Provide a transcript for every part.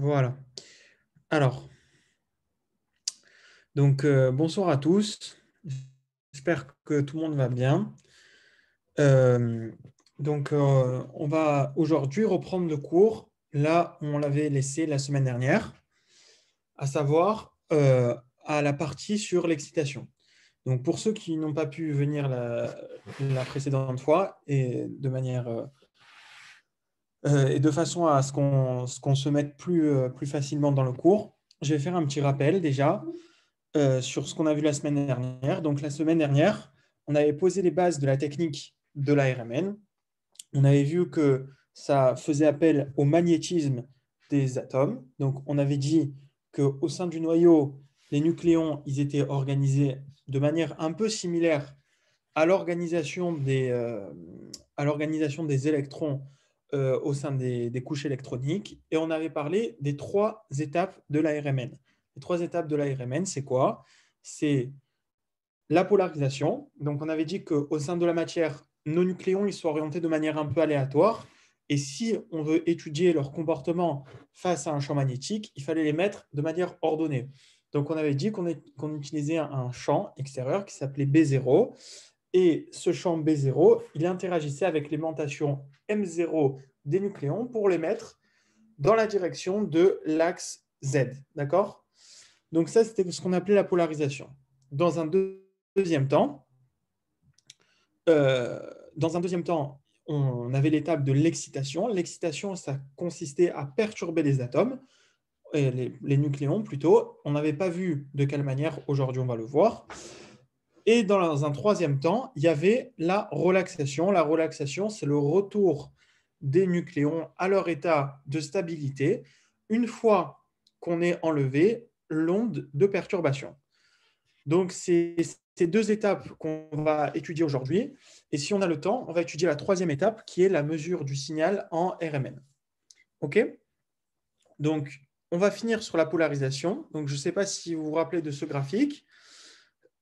Voilà. Alors, donc euh, bonsoir à tous. J'espère que tout le monde va bien. Euh, donc, euh, on va aujourd'hui reprendre le cours là où on l'avait laissé la semaine dernière, à savoir à la partie sur l'excitation. Donc, pour ceux qui n'ont pas pu venir la, précédente fois et de manière euh, et de façon à ce qu'on se mette euh, plus, facilement dans le cours, je vais faire un petit rappel déjà euh, sur ce qu'on a vu la semaine dernière. Donc la semaine dernière, on avait posé les bases de la technique de l'ARMN. On avait vu que ça faisait appel au magnétisme des atomes. Donc on avait dit qu'au sein du noyau, les nucléons, ils étaient organisés de manière un peu similaire à l'organisation des, des, électrons euh, au sein des, couches électroniques. Et on avait parlé des trois étapes de l'ARMN. Les trois étapes de l'ARMN, c'est quoi C'est la polarisation. Donc, on avait dit qu'au sein de la matière, nos nucléons, ils sont orientés de manière un peu aléatoire. Et si on veut étudier leur comportement face à un champ magnétique, il fallait les mettre de manière ordonnée. Donc, on avait dit qu'on utilisait un champ extérieur qui s'appelait B0 et ce champ B0, il interagissait avec l'aimantation M0 des nucléons pour les mettre dans la direction de l'axe Z. D'accord Donc ça, c'était ce qu'on appelait la polarisation. Dans un deuxième temps, euh, dans un deuxième temps, on avait l'étape de l'excitation. L'excitation, ça consistait à perturber les atomes, les nucléons plutôt. On n'avait pas vu de quelle manière, aujourd'hui on va le voir. Et dans un troisième temps, il y avait la relaxation. La relaxation, c'est le retour des nucléons à leur état de stabilité une fois qu'on est enlevé l'onde de perturbation. Donc, c'est ces deux étapes qu'on va étudier aujourd'hui. Et si on a le temps, on va étudier la troisième étape qui est la mesure du signal en RMN. OK Donc, on va finir sur la polarisation. Donc, je ne sais pas si vous vous rappelez de ce graphique.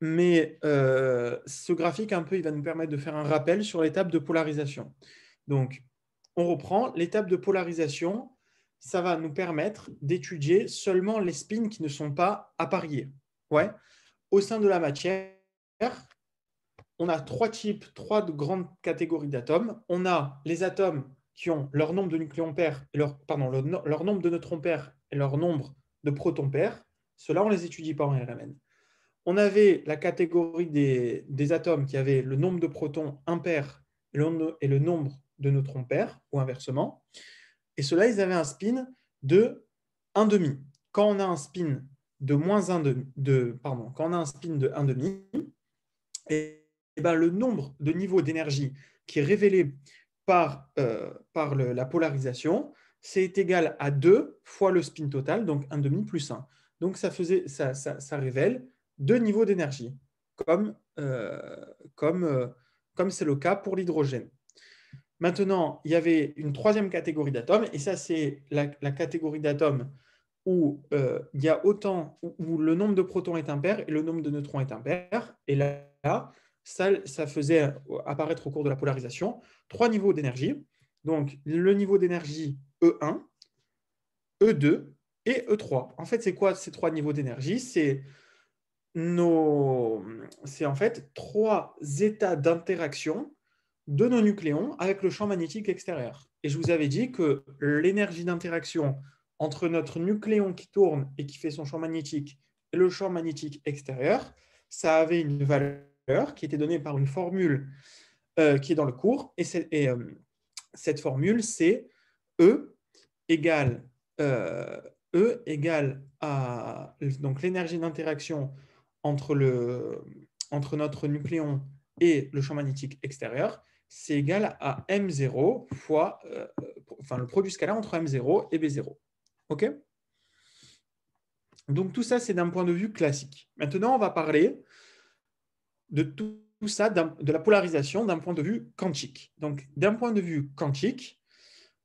Mais euh, ce graphique, un peu, il va nous permettre de faire un rappel sur l'étape de polarisation. Donc, on reprend l'étape de polarisation. Ça va nous permettre d'étudier seulement les spins qui ne sont pas appariés. Ouais. Au sein de la matière, on a trois types, trois grandes catégories d'atomes. On a les atomes qui ont leur nombre de nucléons leur, leur, nombre de neutrons pairs et leur nombre de protons pairs. Cela, on les étudie pas en RMN on avait la catégorie des, atomes qui avaient le nombre de protons impairs et le, nombre de neutrons pairs, ou inversement. Et cela ils avaient un spin de 1,5. Quand on a un spin de moins de, quand on a un spin de 1,5, et eh ben, le nombre de niveaux d'énergie qui est révélé par, euh, la polarisation, c'est égal à 2 fois le spin total, donc 1,5 plus 1. Donc ça, faisait, ça révèle deux niveaux d'énergie, comme euh, comme euh, comme c'est le cas pour l'hydrogène. Maintenant, il y avait une troisième catégorie d'atomes, et ça c'est la, catégorie d'atomes où euh, il y a autant le nombre de protons est impair et le nombre de neutrons est impair. Et là, ça, ça faisait apparaître au cours de la polarisation trois niveaux d'énergie. Donc le niveau d'énergie E1, E2 et E3. En fait, c'est quoi ces trois niveaux d'énergie C'est c'est en fait trois états d'interaction de nos nucléons avec le champ magnétique extérieur. Et je vous avais dit que l'énergie d'interaction entre notre nucléon qui tourne et qui fait son champ magnétique et le champ magnétique extérieur, ça avait une valeur qui était donnée par une formule euh, qui est dans le cours. Et, euh, cette formule, c'est E égale, euh, e à donc l'énergie d'interaction entre, le, entre notre nucléon et le champ magnétique extérieur, c'est égal à M0 fois euh, enfin, le produit scalaire entre M0 et B0. OK Donc tout ça, c'est d'un point de vue classique. Maintenant, on va parler de tout ça, de la polarisation d'un point de vue quantique. Donc d'un point de vue quantique,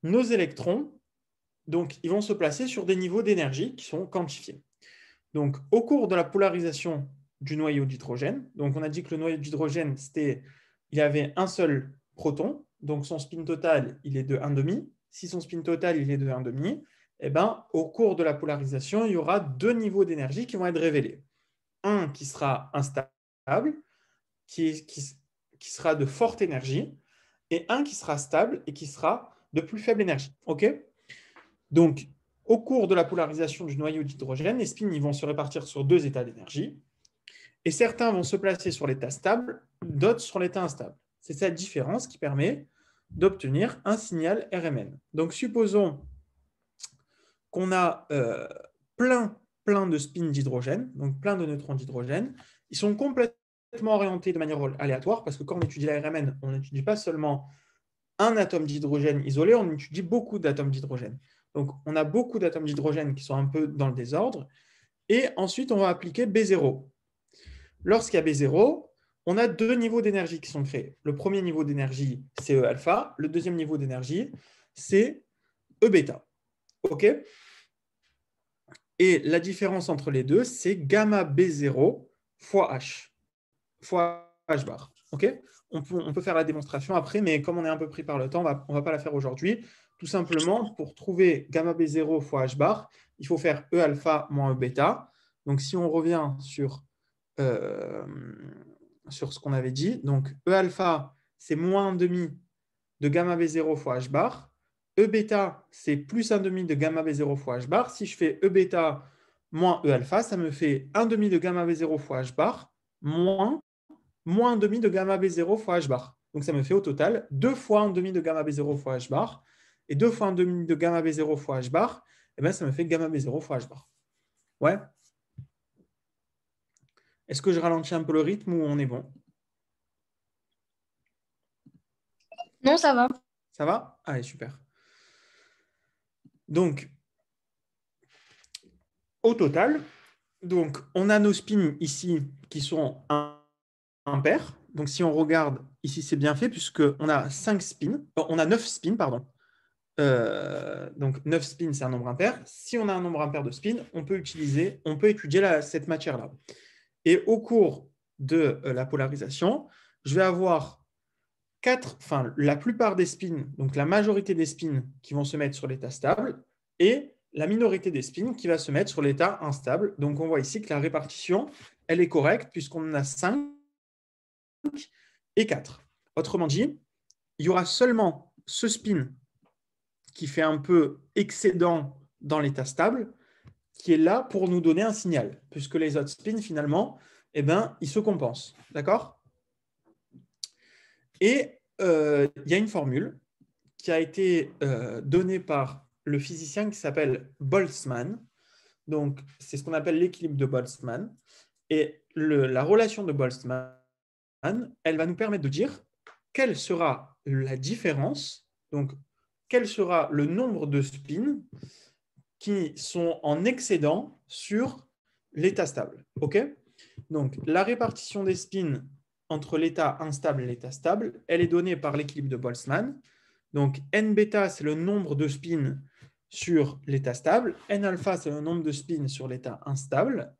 nos électrons, donc, ils vont se placer sur des niveaux d'énergie qui sont quantifiés. Donc, au cours de la polarisation du noyau d'hydrogène, donc on a dit que le noyau d'hydrogène, c'était, il avait un seul proton, donc son spin total, il est de 1,5. Si son spin total, il est de 1,5, eh ben, au cours de la polarisation, il y aura deux niveaux d'énergie qui vont être révélés. Un qui sera instable, qui, qui, qui sera de forte énergie, et un qui sera stable et qui sera de plus faible énergie. OK Donc, au cours de la polarisation du noyau d'hydrogène, les spins vont se répartir sur deux états d'énergie, et certains vont se placer sur l'état stable, d'autres sur l'état instable. C'est cette différence qui permet d'obtenir un signal RMN. Donc supposons qu'on a euh, plein, plein de spins d'hydrogène, donc plein de neutrons d'hydrogène. Ils sont complètement orientés de manière aléatoire, parce que quand on étudie la RMN, on n'étudie pas seulement un atome d'hydrogène isolé, on étudie beaucoup d'atomes d'hydrogène. Donc, on a beaucoup d'atomes d'hydrogène qui sont un peu dans le désordre. Et ensuite, on va appliquer B0. Lorsqu'il y a B0, on a deux niveaux d'énergie qui sont créés. Le premier niveau d'énergie, c'est E alpha. Le deuxième niveau d'énergie, c'est E bêta. Et la différence entre les deux, c'est gamma B0 fois H, fois H bar on, peut, faire la démonstration après, mais comme on est un peu pris par le temps, on va, ne va pas la faire aujourd'hui. Tout simplement, pour trouver gamma B0 fois H bar, il faut faire E alpha moins E bêta. Donc, si on revient sur, euh, sur ce qu'on avait dit, donc E alpha, c'est moins demi de gamma B0 fois H bar. E bêta, c'est plus demi de gamma B0 fois H bar. Si je fais E bêta moins E alpha, ça me fait demi de gamma B0 fois H bar moins moins demi de gamma B0 fois H bar. Donc ça me fait au total 2 fois demi de gamma B0 fois H bar. Et 2 fois demi de gamma B0 fois H bar, et eh bien, ça me fait gamma B0 fois H bar. Ouais. Est-ce que je ralentis un peu le rythme ou on est bon Non, ça va. Ça va Allez, super. Donc, au total, donc, on a nos spins ici qui sont 1, donc si on regarde ici, c'est bien fait puisque on a 5 spins, oh, on a 9 spins, pardon. Euh, donc 9 spins, c'est un nombre impair. Si on a un nombre impair de spins, on peut utiliser, on peut étudier la, cette matière-là. Et au cours de euh, la polarisation, je vais avoir quatre, enfin la plupart des spins, donc la majorité des spins qui vont se mettre sur l'état stable et la minorité des spins qui va se mettre sur l'état instable. Donc on voit ici que la répartition, elle est correcte puisqu'on a 5 et 4. Autrement dit, il y aura seulement ce spin qui fait un peu excédent dans l'état stable, qui est là pour nous donner un signal, puisque les autres spins, finalement, eh ben, ils se compensent. D'accord Et euh, il y a une formule qui a été euh, donnée par le physicien qui s'appelle Boltzmann. Donc, c'est ce qu'on appelle l'équilibre de Boltzmann. Et la relation de Boltzmann, elle va nous permettre de dire quelle sera la différence, donc quel sera le nombre de spins qui sont en excédent sur l'état stable. ok donc, la répartition des spins entre l'état instable et l'état stable, elle est donnée par l'équilibre de Boltzmann. Donc, n bêta, c'est le nombre de spins sur l'état stable. n alpha, c'est le nombre de spins sur l'état instable.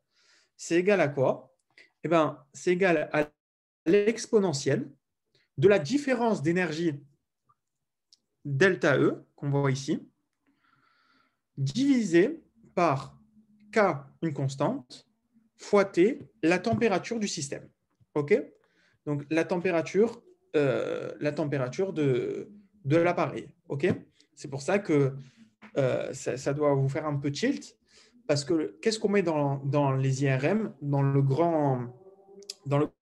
C'est égal à quoi Eh bien, c'est égal à l'exponentielle de la différence d'énergie delta E, qu'on voit ici, divisé par K, une constante, fois T, la température du système. OK Donc, la température, euh, la température de, de l'appareil. OK C'est pour ça que euh, ça, doit vous faire un peu tilt, parce que qu'est-ce qu'on met dans, dans, les IRM, dans le grand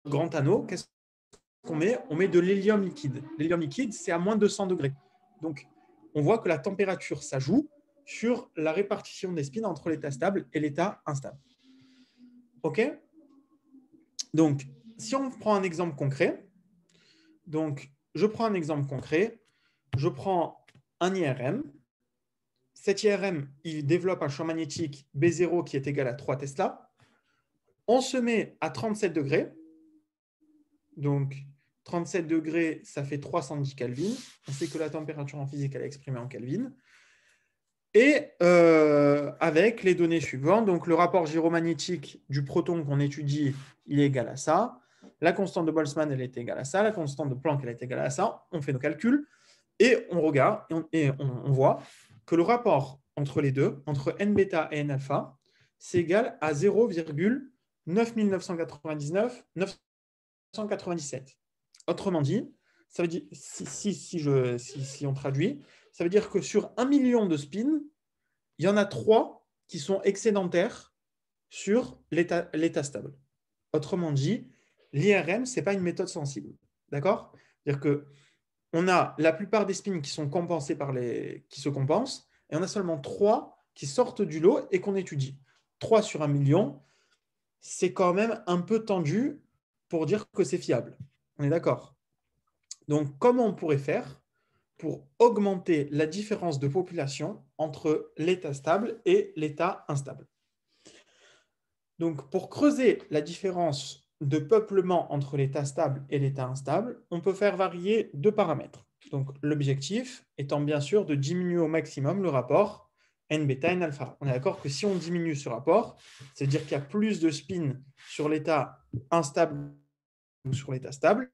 grand anneau, qu'est-ce qu'on met On met de l'hélium liquide. L'hélium liquide, c'est à moins de 100 degrés. Donc, on voit que la température, ça joue sur la répartition des spins entre l'état stable et l'état instable. OK Donc, si on prend un exemple concret, donc je prends un exemple concret, je prends un IRM. Cet IRM, il développe un champ magnétique B0 qui est égal à 3 Tesla. On se met à 37 degrés donc, 37 degrés, ça fait 310 Kelvin. On sait que la température en physique, elle est exprimée en Kelvin. Et euh, avec les données suivantes, donc le rapport gyromagnétique du proton qu'on étudie, il est égal à ça. La constante de Boltzmann, elle est égale à ça. La constante de Planck, elle est égale à ça. On fait nos calculs et on regarde et on, voit que le rapport entre les deux, entre n-bêta et n-alpha, c'est égal à 0,9999 Autrement dit, ça veut dire, si, on traduit, ça veut dire que sur un million de spins, il y en a trois qui sont excédentaires sur l'état stable. Autrement dit, l'IRM, ce n'est pas une méthode sensible. D'accord C'est-à-dire que on a la plupart des spins qui sont compensés par les qui se compensent, et on a seulement trois qui sortent du lot et qu'on étudie. Trois sur un million, c'est quand même un peu tendu pour dire que c'est fiable. On est d'accord Donc, comment on pourrait faire pour augmenter la différence de population entre l'état stable et l'état instable Donc, pour creuser la différence de peuplement entre l'état stable et l'état instable, on peut faire varier deux paramètres. Donc, l'objectif étant bien sûr de diminuer au maximum le rapport n bêta, n alpha. On est d'accord que si on diminue ce rapport, c'est-à-dire qu'il y a plus de spin sur l'état instable ou sur l'état stable,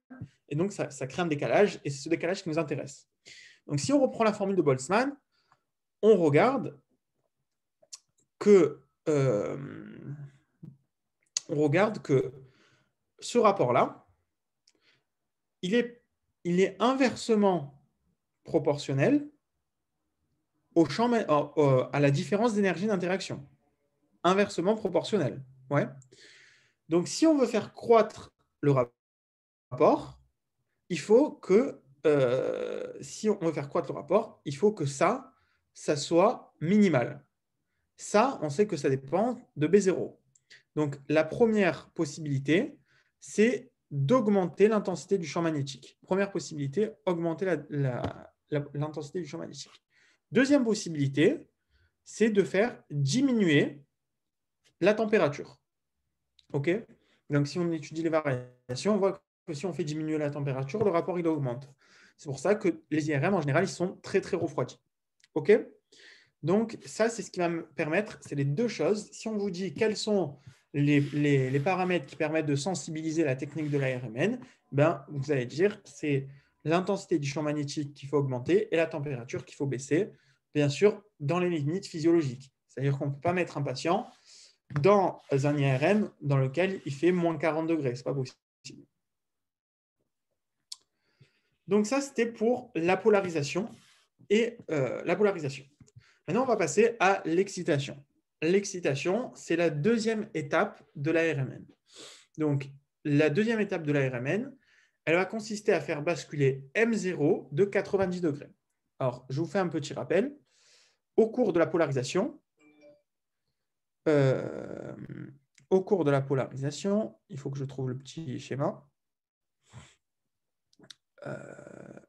et donc ça, crée un décalage, et c'est ce décalage qui nous intéresse. Donc si on reprend la formule de Boltzmann, on regarde que, euh, on regarde que ce rapport-là, il il est inversement proportionnel à la différence d'énergie d'interaction, inversement proportionnelle. Ouais. Donc, si on veut faire croître le rapport, il faut que, euh, si on veut faire croître le rapport, il faut que ça, ça soit minimal. Ça, on sait que ça dépend de B0. Donc, la première possibilité, c'est d'augmenter l'intensité du champ magnétique. Première possibilité, augmenter l'intensité du champ magnétique. Deuxième possibilité, c'est de faire diminuer la température. OK Donc, si on étudie les variations, on voit que si on fait diminuer la température, le rapport, il augmente. C'est pour ça que les IRM, en général, ils sont très, très refroidis. OK Donc, ça, c'est ce qui va me permettre, c'est les deux choses. Si on vous dit quels sont les, paramètres qui permettent de sensibiliser la technique de l'ARMN, ben, vous allez dire, c'est l'intensité du champ magnétique qu'il faut augmenter et la température qu'il faut baisser, bien sûr, dans les limites physiologiques. C'est-à-dire qu'on ne peut pas mettre un patient dans un IRM dans lequel il fait moins 40 degrés. Ce n'est pas possible. Donc ça, c'était pour la polarisation et euh, la polarisation. Maintenant, on va passer à l'excitation. L'excitation, c'est la deuxième étape de l'ARMN. Donc, la deuxième étape de l'ARMN, elle va consister à faire basculer M0 de 90 degrés. Alors, je vous fais un petit rappel. Au cours de la polarisation, euh, au cours de la polarisation, il faut que je trouve le petit schéma. Euh,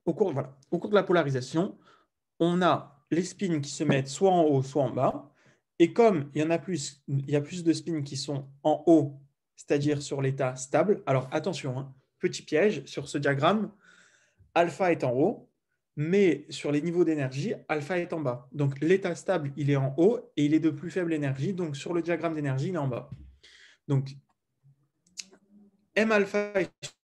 au, cours, de la polarisation, on a les spins qui se mettent soit en haut, soit en bas. Et comme il y en a plus, il y a plus de spins qui sont en haut, c'est-à-dire sur l'état stable. Alors attention, hein, Petit piège, sur ce diagramme, alpha est en haut, mais sur les niveaux d'énergie, alpha est en bas. Donc l'état stable, il est en haut et il est de plus faible énergie. Donc sur le diagramme d'énergie, il est en bas. Donc M alpha est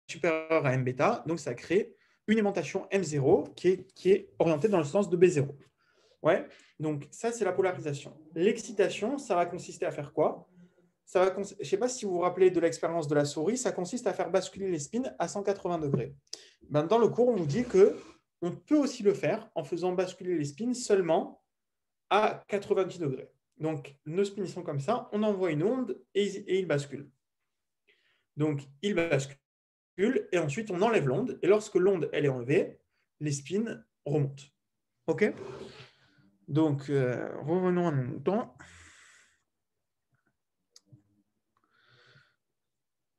supérieur à M bêta, donc ça crée une aimantation M0 qui est, orientée dans le sens de B0. Ouais. Donc ça, c'est la polarisation. L'excitation, ça va consister à faire quoi je ne sais pas si vous vous rappelez de l'expérience de la souris, ça consiste à faire basculer les spins à 180 degrés. Ben, dans le cours, on vous dit que on peut aussi le faire en faisant basculer les spins seulement à 90 degrés. Donc, nos spins sont comme ça, on envoie une onde et, et il bascule. Donc, il bascule et ensuite on enlève l'onde. Et lorsque l'onde elle est enlevée, les spins remontent. OK Donc, euh, revenons à nos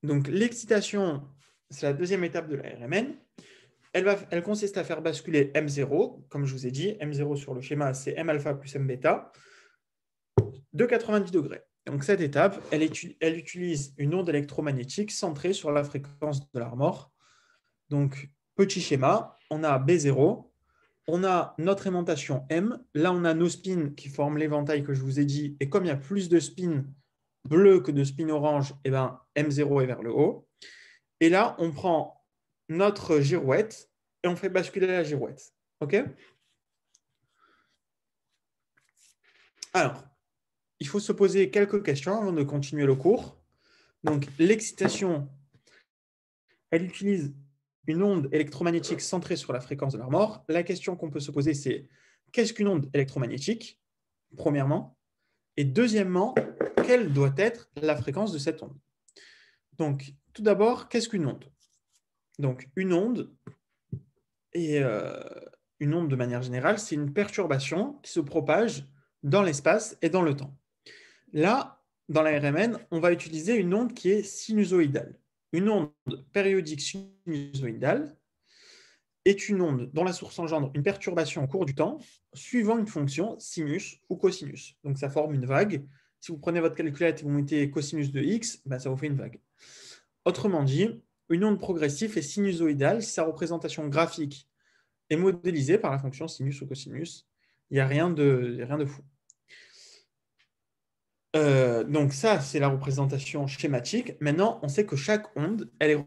Donc l'excitation, c'est la deuxième étape de la RMN. Elle, va, elle, consiste à faire basculer M0, comme je vous ai dit, M0 sur le schéma, c'est M alpha plus M bêta, de 90 degrés. Donc cette étape, elle, elle utilise une onde électromagnétique centrée sur la fréquence de l'armor. Donc petit schéma, on a B0, on a notre aimantation M, là on a nos spins qui forment l'éventail que je vous ai dit, et comme il y a plus de spins bleu que de spin orange, et eh ben, M0 est vers le haut. Et là, on prend notre girouette et on fait basculer la girouette. OK Alors, il faut se poser quelques questions avant de continuer le cours. Donc, l'excitation, elle utilise une onde électromagnétique centrée sur la fréquence de la mort. La question qu'on peut se poser, c'est qu'est-ce qu'une onde électromagnétique Premièrement. Et deuxièmement, quelle doit être la fréquence de cette onde Donc, tout d'abord, qu'est-ce qu'une onde Donc, une onde, et euh, une onde de manière générale, c'est une perturbation qui se propage dans l'espace et dans le temps. Là, dans la RMN, on va utiliser une onde qui est sinusoïdale. Une onde périodique sinusoïdale, est une onde dont la source engendre une perturbation au cours du temps suivant une fonction sinus ou cosinus. Donc ça forme une vague. Si vous prenez votre calculette et vous mettez cosinus de x, bah, ça vous fait une vague. Autrement dit, une onde progressive est sinusoïdale si sa représentation graphique est modélisée par la fonction sinus ou cosinus. Il n'y a rien de, rien de fou. Euh, donc ça, c'est la représentation schématique. Maintenant, on sait que chaque onde, elle est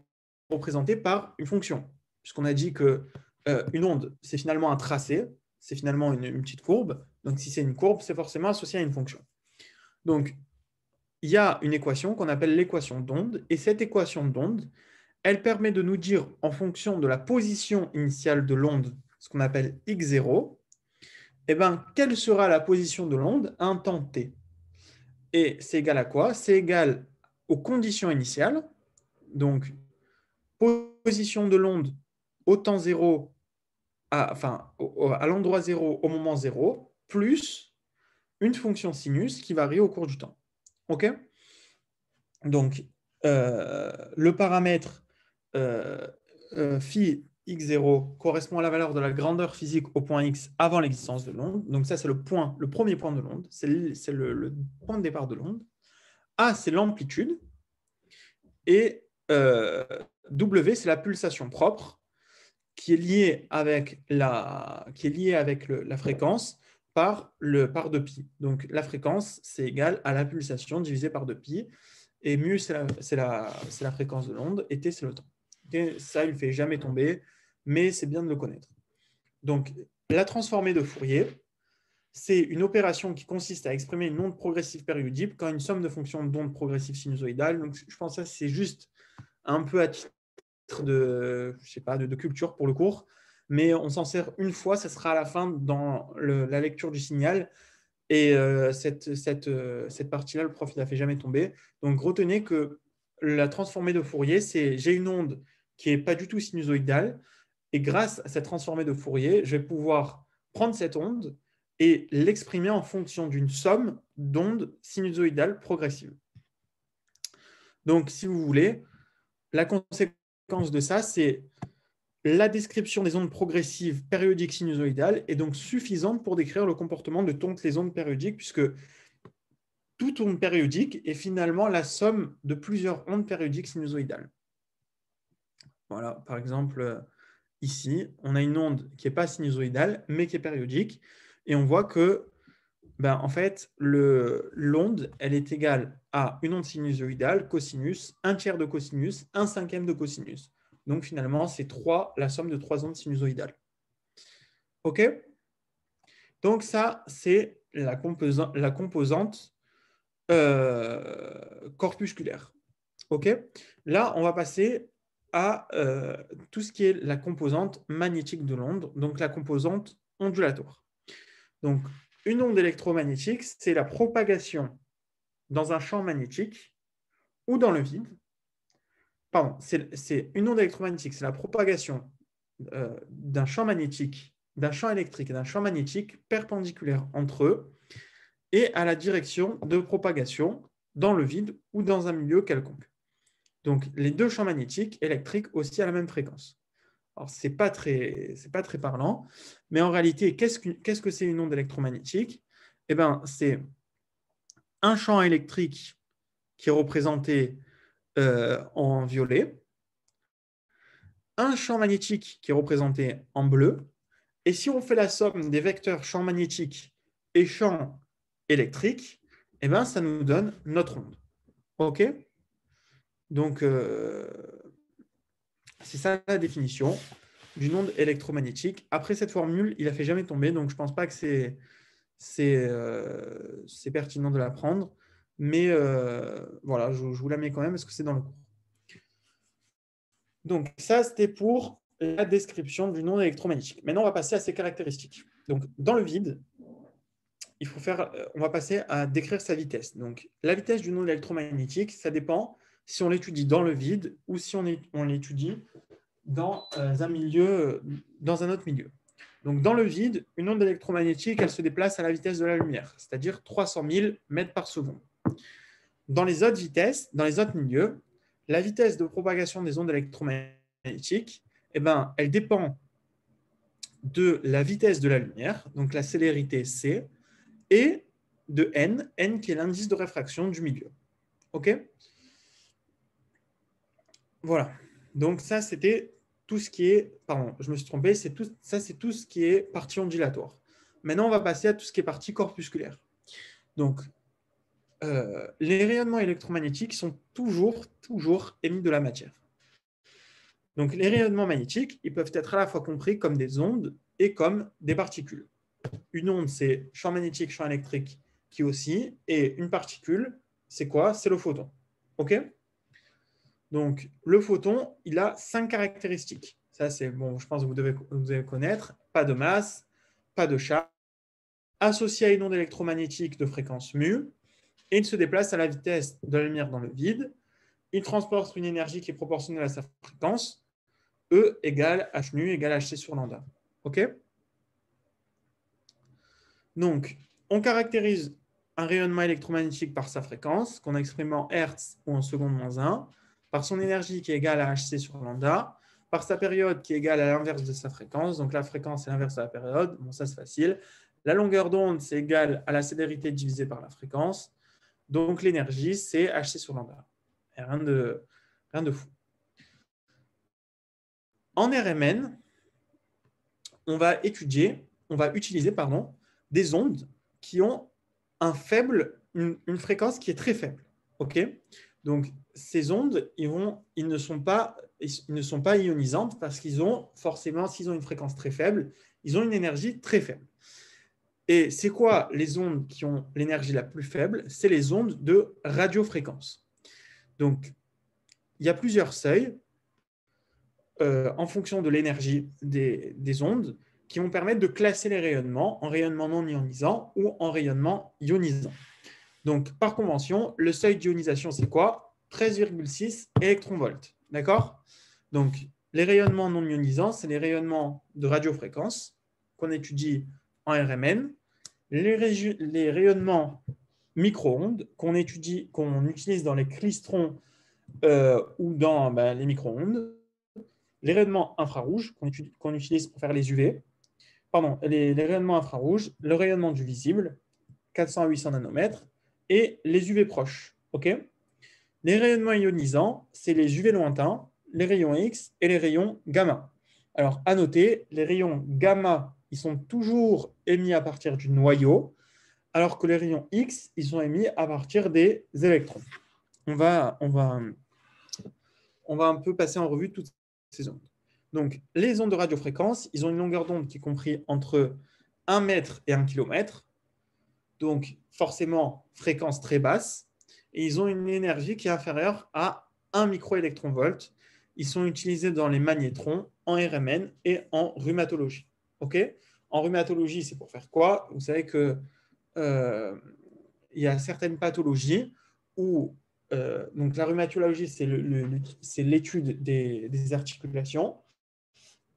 représentée par une fonction puisqu'on a dit que euh, une onde, c'est finalement un tracé, c'est finalement une, petite courbe. Donc, si c'est une courbe, c'est forcément associé à une fonction. Donc, il y a une équation qu'on appelle l'équation d'onde, et cette équation d'onde, elle permet de nous dire, en fonction de la position initiale de l'onde, ce qu'on appelle x0, eh ben, quelle sera la position de l'onde à un temps t. Et c'est égal à quoi C'est égal aux conditions initiales, donc position de l'onde zéro, à, enfin, à l'endroit zéro, au moment 0 plus une fonction sinus qui varie au cours du temps. OK Donc, euh, le paramètre euh, euh phi x0 correspond à la valeur de la grandeur physique au point x avant l'existence de l'onde. Donc ça, c'est le point, le premier point de l'onde. C'est le, point de départ de l'onde. A, c'est l'amplitude. Et euh, W, c'est la pulsation propre qui est lié avec la, qui est lié avec la fréquence par le par 2pi. Donc la fréquence, c'est égal à la pulsation divisée par 2pi. Et mu, c'est la, la, fréquence de l'onde, et t, c'est le temps. ça, il ne fait jamais tomber, mais c'est bien de le connaître. Donc, la transformée de Fourier, c'est une opération qui consiste à exprimer une onde progressive périodique quand une somme de fonctions d'ondes progressives sinusoïdales, Donc, je pense que ça, c'est juste un peu de, sais pas, de, culture pour le cours, mais on s'en sert une fois, ce sera à la fin dans la lecture du signal. Et euh, cette, euh, cette, partie-là, le prof ne la fait jamais tomber. Donc retenez que la transformée de Fourier, c'est j'ai une onde qui n'est pas du tout sinusoïdale, et grâce à cette transformée de Fourier, je vais pouvoir prendre cette onde et l'exprimer en fonction d'une somme d'ondes sinusoïdales progressives. Donc si vous voulez, la conséquence de ça, c'est la description des ondes progressives périodiques sinusoïdales est donc suffisante pour décrire le comportement de toutes les ondes périodiques, puisque toute onde périodique est finalement la somme de plusieurs ondes périodiques sinusoïdales. Voilà, par exemple, ici, on a une onde qui n'est pas sinusoïdale, mais qui est périodique, et on voit que bah, en fait, l'onde, elle est égale à une onde sinusoïdale, cosinus, un tiers de cosinus, un cinquième de cosinus. Donc finalement, c'est la somme de trois ondes sinusoïdales. OK Donc ça, c'est la, composante euh, corpusculaire. OK Là, on va passer à euh, tout ce qui est la composante magnétique de l'onde, donc la composante ondulatoire. Donc, une onde électromagnétique, c'est la propagation dans un champ magnétique ou dans le vide. Pardon, c'est une onde électromagnétique, c'est la propagation euh, d'un champ magnétique, d'un champ électrique et d'un champ magnétique perpendiculaire entre eux et à la direction de propagation dans le vide ou dans un milieu quelconque. Donc les deux champs magnétiques électriques aussi à la même fréquence. Alors, ce n'est pas, très, pas très parlant, mais en réalité, qu'est-ce que c'est -ce que une onde électromagnétique eh ben, C'est un champ électrique qui est représenté euh, en violet, un champ magnétique qui est représenté en bleu, et si on fait la somme des vecteurs champ magnétique et champ électrique, eh ben, ça nous donne notre onde. OK Donc, euh, c'est ça la définition d'une onde électromagnétique. Après cette formule, il a fait jamais tomber, donc je ne pense pas que c'est euh, pertinent de la prendre. Mais euh, voilà, je, vous la mets quand même parce que c'est dans le cours. Donc ça, c'était pour la description d'une onde électromagnétique. Maintenant, on va passer à ses caractéristiques. Donc dans le vide, il faut faire, euh, on va passer à décrire sa vitesse. Donc la vitesse d'une onde électromagnétique, ça dépend si on l'étudie dans le vide ou si on, on l'étudie dans euh, un milieu, dans un autre milieu. Donc, dans le vide, une onde électromagnétique, elle se déplace à la vitesse de la lumière, c'est-à-dire 300 000 mètres par seconde. Dans les autres vitesses, dans les autres milieux, la vitesse de propagation des ondes électromagnétiques, eh ben, elle dépend de la vitesse de la lumière, donc la célérité c, et de n, n qui est l'indice de réfraction du milieu. OK voilà. Donc ça, c'était tout ce qui est, pardon, je me suis trompé, c'est tout, ça c'est tout ce qui est partie ondulatoire. Maintenant, on va passer à tout ce qui est partie corpusculaire. Donc, euh, les rayonnements électromagnétiques sont toujours, toujours émis de la matière. Donc, les rayonnements magnétiques, ils peuvent être à la fois compris comme des ondes et comme des particules. Une onde, c'est champ magnétique, champ électrique qui aussi, et une particule, c'est quoi C'est le photon. OK donc, le photon, il a cinq caractéristiques. Ça, c'est bon, je pense que vous devez, connaître. Pas de masse, pas de charge, associé à une onde électromagnétique de fréquence mu, et il se déplace à la vitesse de la lumière dans le vide. Il transporte une énergie qui est proportionnelle à sa fréquence. E égale H nu égale HC sur lambda. OK Donc, on caractérise un rayonnement électromagnétique par sa fréquence, qu'on exprime en Hertz ou en seconde moins 1 par son énergie qui est égale à hc sur lambda, par sa période qui est égale à l'inverse de sa fréquence, donc la fréquence est l'inverse de la période, bon ça c'est facile, la longueur d'onde c'est égale à la célérité divisée par la fréquence, donc l'énergie c'est hc sur lambda. rien de, rien de fou. En RMN, on va étudier, on va utiliser pardon, des ondes qui ont un faible, une, fréquence qui est très faible. Donc ces ondes, ils, vont, ils, ne sont pas, ne sont pas ionisantes parce qu'ils ont forcément, s'ils ont une fréquence très faible, ils ont une énergie très faible. Et c'est quoi les ondes qui ont l'énergie la plus faible C'est les ondes de radiofréquence. Donc, il y a plusieurs seuils euh, en fonction de l'énergie des, des, ondes qui vont permettre de classer les rayonnements en rayonnement non ionisant ou en rayonnement ionisant. Donc, par convention, le seuil d'ionisation, c'est quoi 13,6 électronvolts. D'accord Donc, les rayonnements non ionisants, c'est les rayonnements de radiofréquence qu'on étudie en RMN, les, rayonnements micro-ondes qu'on étudie, qu'on utilise dans les clistrons euh, ou dans ben, les micro-ondes, les rayonnements infrarouges qu'on utilise pour faire les UV, pardon, les, les, rayonnements infrarouges, le rayonnement du visible, 400 à 800 nanomètres, et les UV proches. OK les rayonnements ionisants, c'est les UV lointains, les rayons X et les rayons gamma. Alors, à noter, les rayons gamma, ils sont toujours émis à partir du noyau, alors que les rayons X, ils sont émis à partir des électrons. On va, on va un peu passer en revue toutes ces ondes. Donc, les ondes de radiofréquence, ils ont une longueur d'onde qui est comprise entre 1 mètre et 1 km. Donc, forcément, fréquence très basse et ils ont une énergie qui est inférieure à 1 microélectronvolt. Ils sont utilisés dans les magnétrons, en RMN et en rhumatologie. Ok, en rhumatologie, c'est pour faire quoi Vous savez que euh, il y a certaines pathologies où euh, donc la rhumatologie, c'est l'étude des, articulations.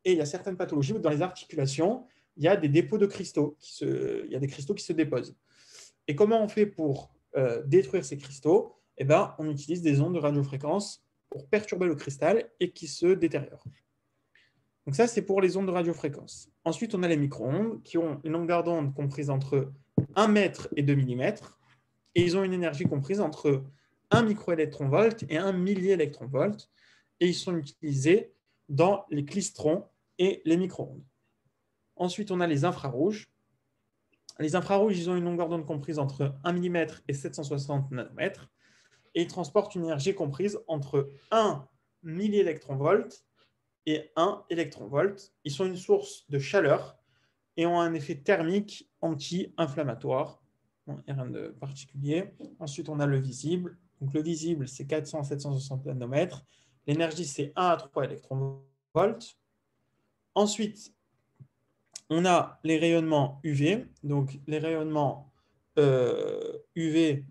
Et il y a certaines pathologies où dans les articulations, il y a des dépôts de cristaux, il y a des cristaux qui se déposent. Et comment on fait pour euh, détruire ces cristaux, eh ben, on utilise des ondes de radiofréquence pour perturber le cristal et qui se détériore. Donc ça, c'est pour les ondes de radiofréquence. Ensuite, on a les micro-ondes qui ont une longueur d'onde comprise entre 1 mètre et 2 mm, et ils ont une énergie comprise entre 1 électron volt et 1 milliélectron-volt, et ils sont utilisés dans les clistrons et les micro-ondes. Ensuite, on a les infrarouges les infrarouges, ils ont une longueur d'onde comprise entre 1 mm et 760 nanomètres et ils transportent une énergie comprise entre 1 millielectronvolt et 1 électronvolt. Ils sont une source de chaleur et ont un effet thermique anti-inflammatoire. Bon, rien de particulier. Ensuite, on a le visible. Donc, le visible, c'est 400 à 760 nanomètres. L'énergie, c'est 1 à 3 électronvolts. Ensuite, on a les rayonnements UV. Donc, les rayonnements UV, euh,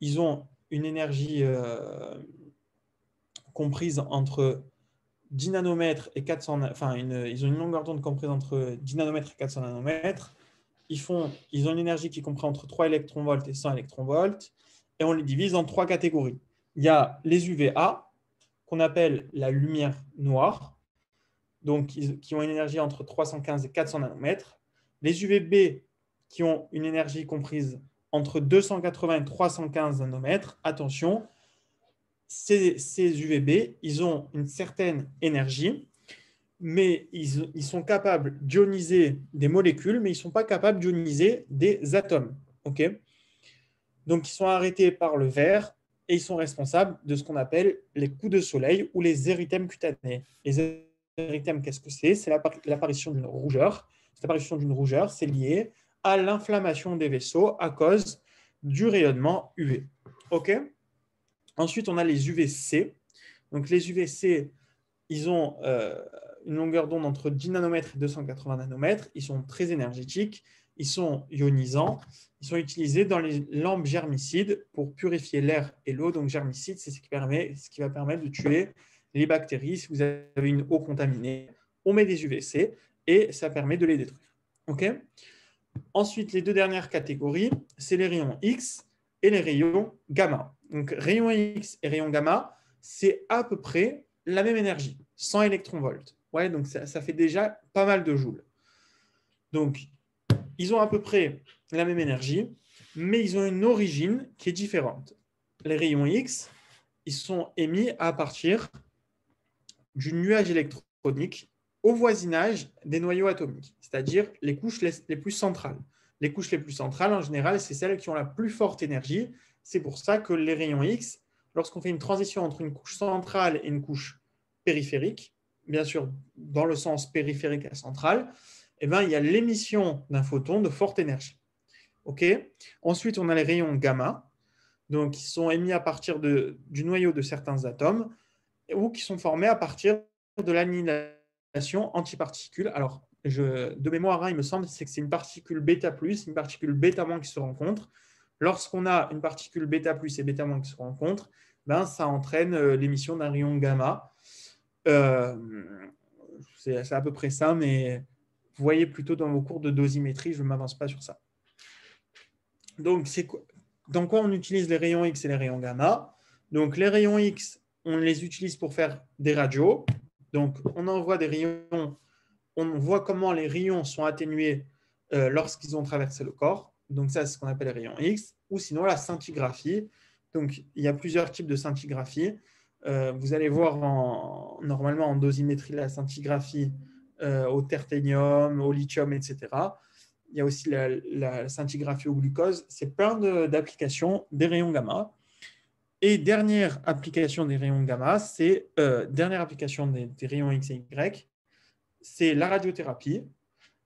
ils ont une énergie euh, comprise entre 10 nanomètres et 400... Enfin, ils ont une longueur d'onde comprise entre 10 nanomètres et 400 nanomètres. Ils, ils ont une énergie qui comprend entre 3 électronvolts et 100 électronvolts. Et on les divise en trois catégories. Il y a les UVA, qu'on appelle la lumière noire donc qui ont une énergie entre 315 et 400 nanomètres. Les UVB qui ont une énergie comprise entre 280 et 315 nanomètres. Attention, ces, UVB, ils ont une certaine énergie, mais ils, sont capables d'ioniser des molécules, mais ils ne sont pas capables d'ioniser des atomes. Donc, ils sont arrêtés par le verre et ils sont responsables de ce qu'on appelle les coups de soleil ou les érythèmes cutanés qu'est-ce que c'est C'est l'apparition d'une rougeur. Cette apparition d'une rougeur, c'est lié à l'inflammation des vaisseaux à cause du rayonnement UV. Ensuite, on a les UVC. Donc, les UVC, ils ont euh, une longueur d'onde entre 10 nanomètres et 280 nanomètres. Ils sont très énergétiques, ils sont ionisants. Ils sont utilisés dans les lampes germicides pour purifier l'air et l'eau. Donc, germicide, c'est ce ce qui va permettre de tuer les bactéries, si vous avez une eau contaminée, on met des UVC et ça permet de les détruire. Ensuite, les deux dernières catégories, c'est les rayons X et les rayons gamma. Donc, rayons X et rayons gamma, c'est à peu près la même énergie, 100 électronvolts. Ouais, donc ça, ça, fait déjà pas mal de joules. Donc, ils ont à peu près la même énergie, mais ils ont une origine qui est différente. Les rayons X, ils sont émis à partir du nuage électronique au voisinage des noyaux atomiques, c'est-à-dire les couches les plus centrales. Les couches les plus centrales, en général, c'est celles qui ont la plus forte énergie. C'est pour ça que les rayons X, lorsqu'on fait une transition entre une couche centrale et une couche périphérique, bien sûr dans le sens périphérique à centrale, eh ben, il y a l'émission d'un photon de forte énergie. Ensuite, on a les rayons gamma, donc, qui sont émis à partir du noyau de certains atomes ou qui sont formés à partir de l'annihilation antiparticule. Alors, je, de mémoire, hein, il me semble, que c'est une particule bêta plus, une particule bêta moins qui se rencontrent. Lorsqu'on a une particule bêta plus et bêta moins qui se rencontrent, ben, ça entraîne euh, l'émission d'un rayon gamma. Euh, c'est à peu près ça, mais vous voyez plutôt dans vos cours de dosimétrie, je ne m'avance pas sur ça. Donc, c'est dans quoi on utilise les rayons X et les rayons gamma Donc, les rayons X, on les utilise pour faire des radios. Donc, on envoie des rayons, on voit comment les rayons sont atténués euh, lorsqu'ils ont traversé le corps. Donc, ça, c'est ce qu'on appelle les rayons X, ou sinon la scintigraphie. Donc, il y a plusieurs types de scintigraphie. Euh, vous allez voir normalement en dosimétrie la scintigraphie euh, au terténium, au lithium, etc. Il y a aussi la, scintigraphie au glucose. C'est plein d'applications des rayons gamma. Et dernière application des rayons gamma, c'est euh, dernière application des, rayons X et Y, c'est la radiothérapie,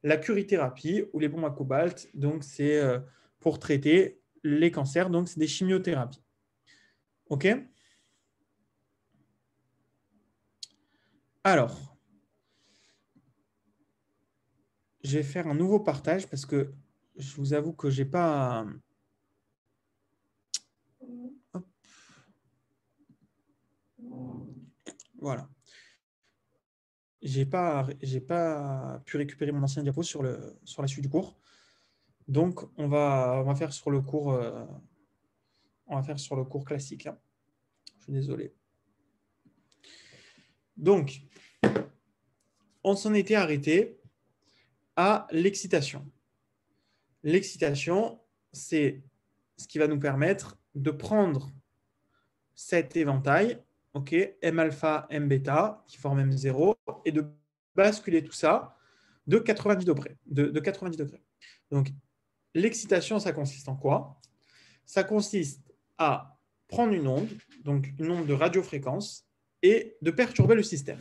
la curithérapie ou les bombes à cobalt. Donc c'est euh, pour traiter les cancers, donc c'est des chimiothérapies. Ok Alors, je vais faire un nouveau partage parce que je vous avoue que j'ai pas. Voilà. j'ai n'ai pas, pas pu récupérer mon ancien diapo sur, le, sur la suite du cours. Donc, on va, faire sur le cours, euh, on va faire sur le cours classique. Hein. Je suis désolé. Donc, on s'en était arrêté à l'excitation. L'excitation, c'est ce qui va nous permettre de prendre cet éventail ok, M alpha, M bêta, qui forment M0, et de basculer tout ça de 90 degrés. de 90 degrés. Donc, l'excitation, ça consiste en quoi Ça consiste à prendre une onde, donc une onde de radiofréquence, et de perturber le système.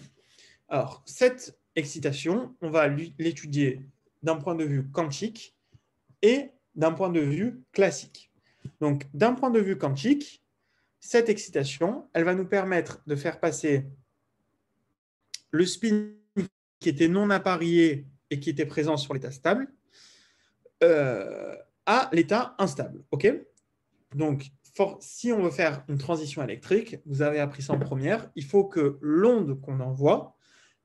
Alors, cette excitation, on va l'étudier d'un point de vue quantique et d'un point de vue classique. Donc, d'un point de vue quantique, cette excitation, elle va nous permettre de faire passer le spin qui était non apparié et qui était présent sur l'état stable euh, à l'état instable. ok Donc, si on veut faire une transition électrique, vous avez appris ça en première, il faut que l'onde qu'on envoie,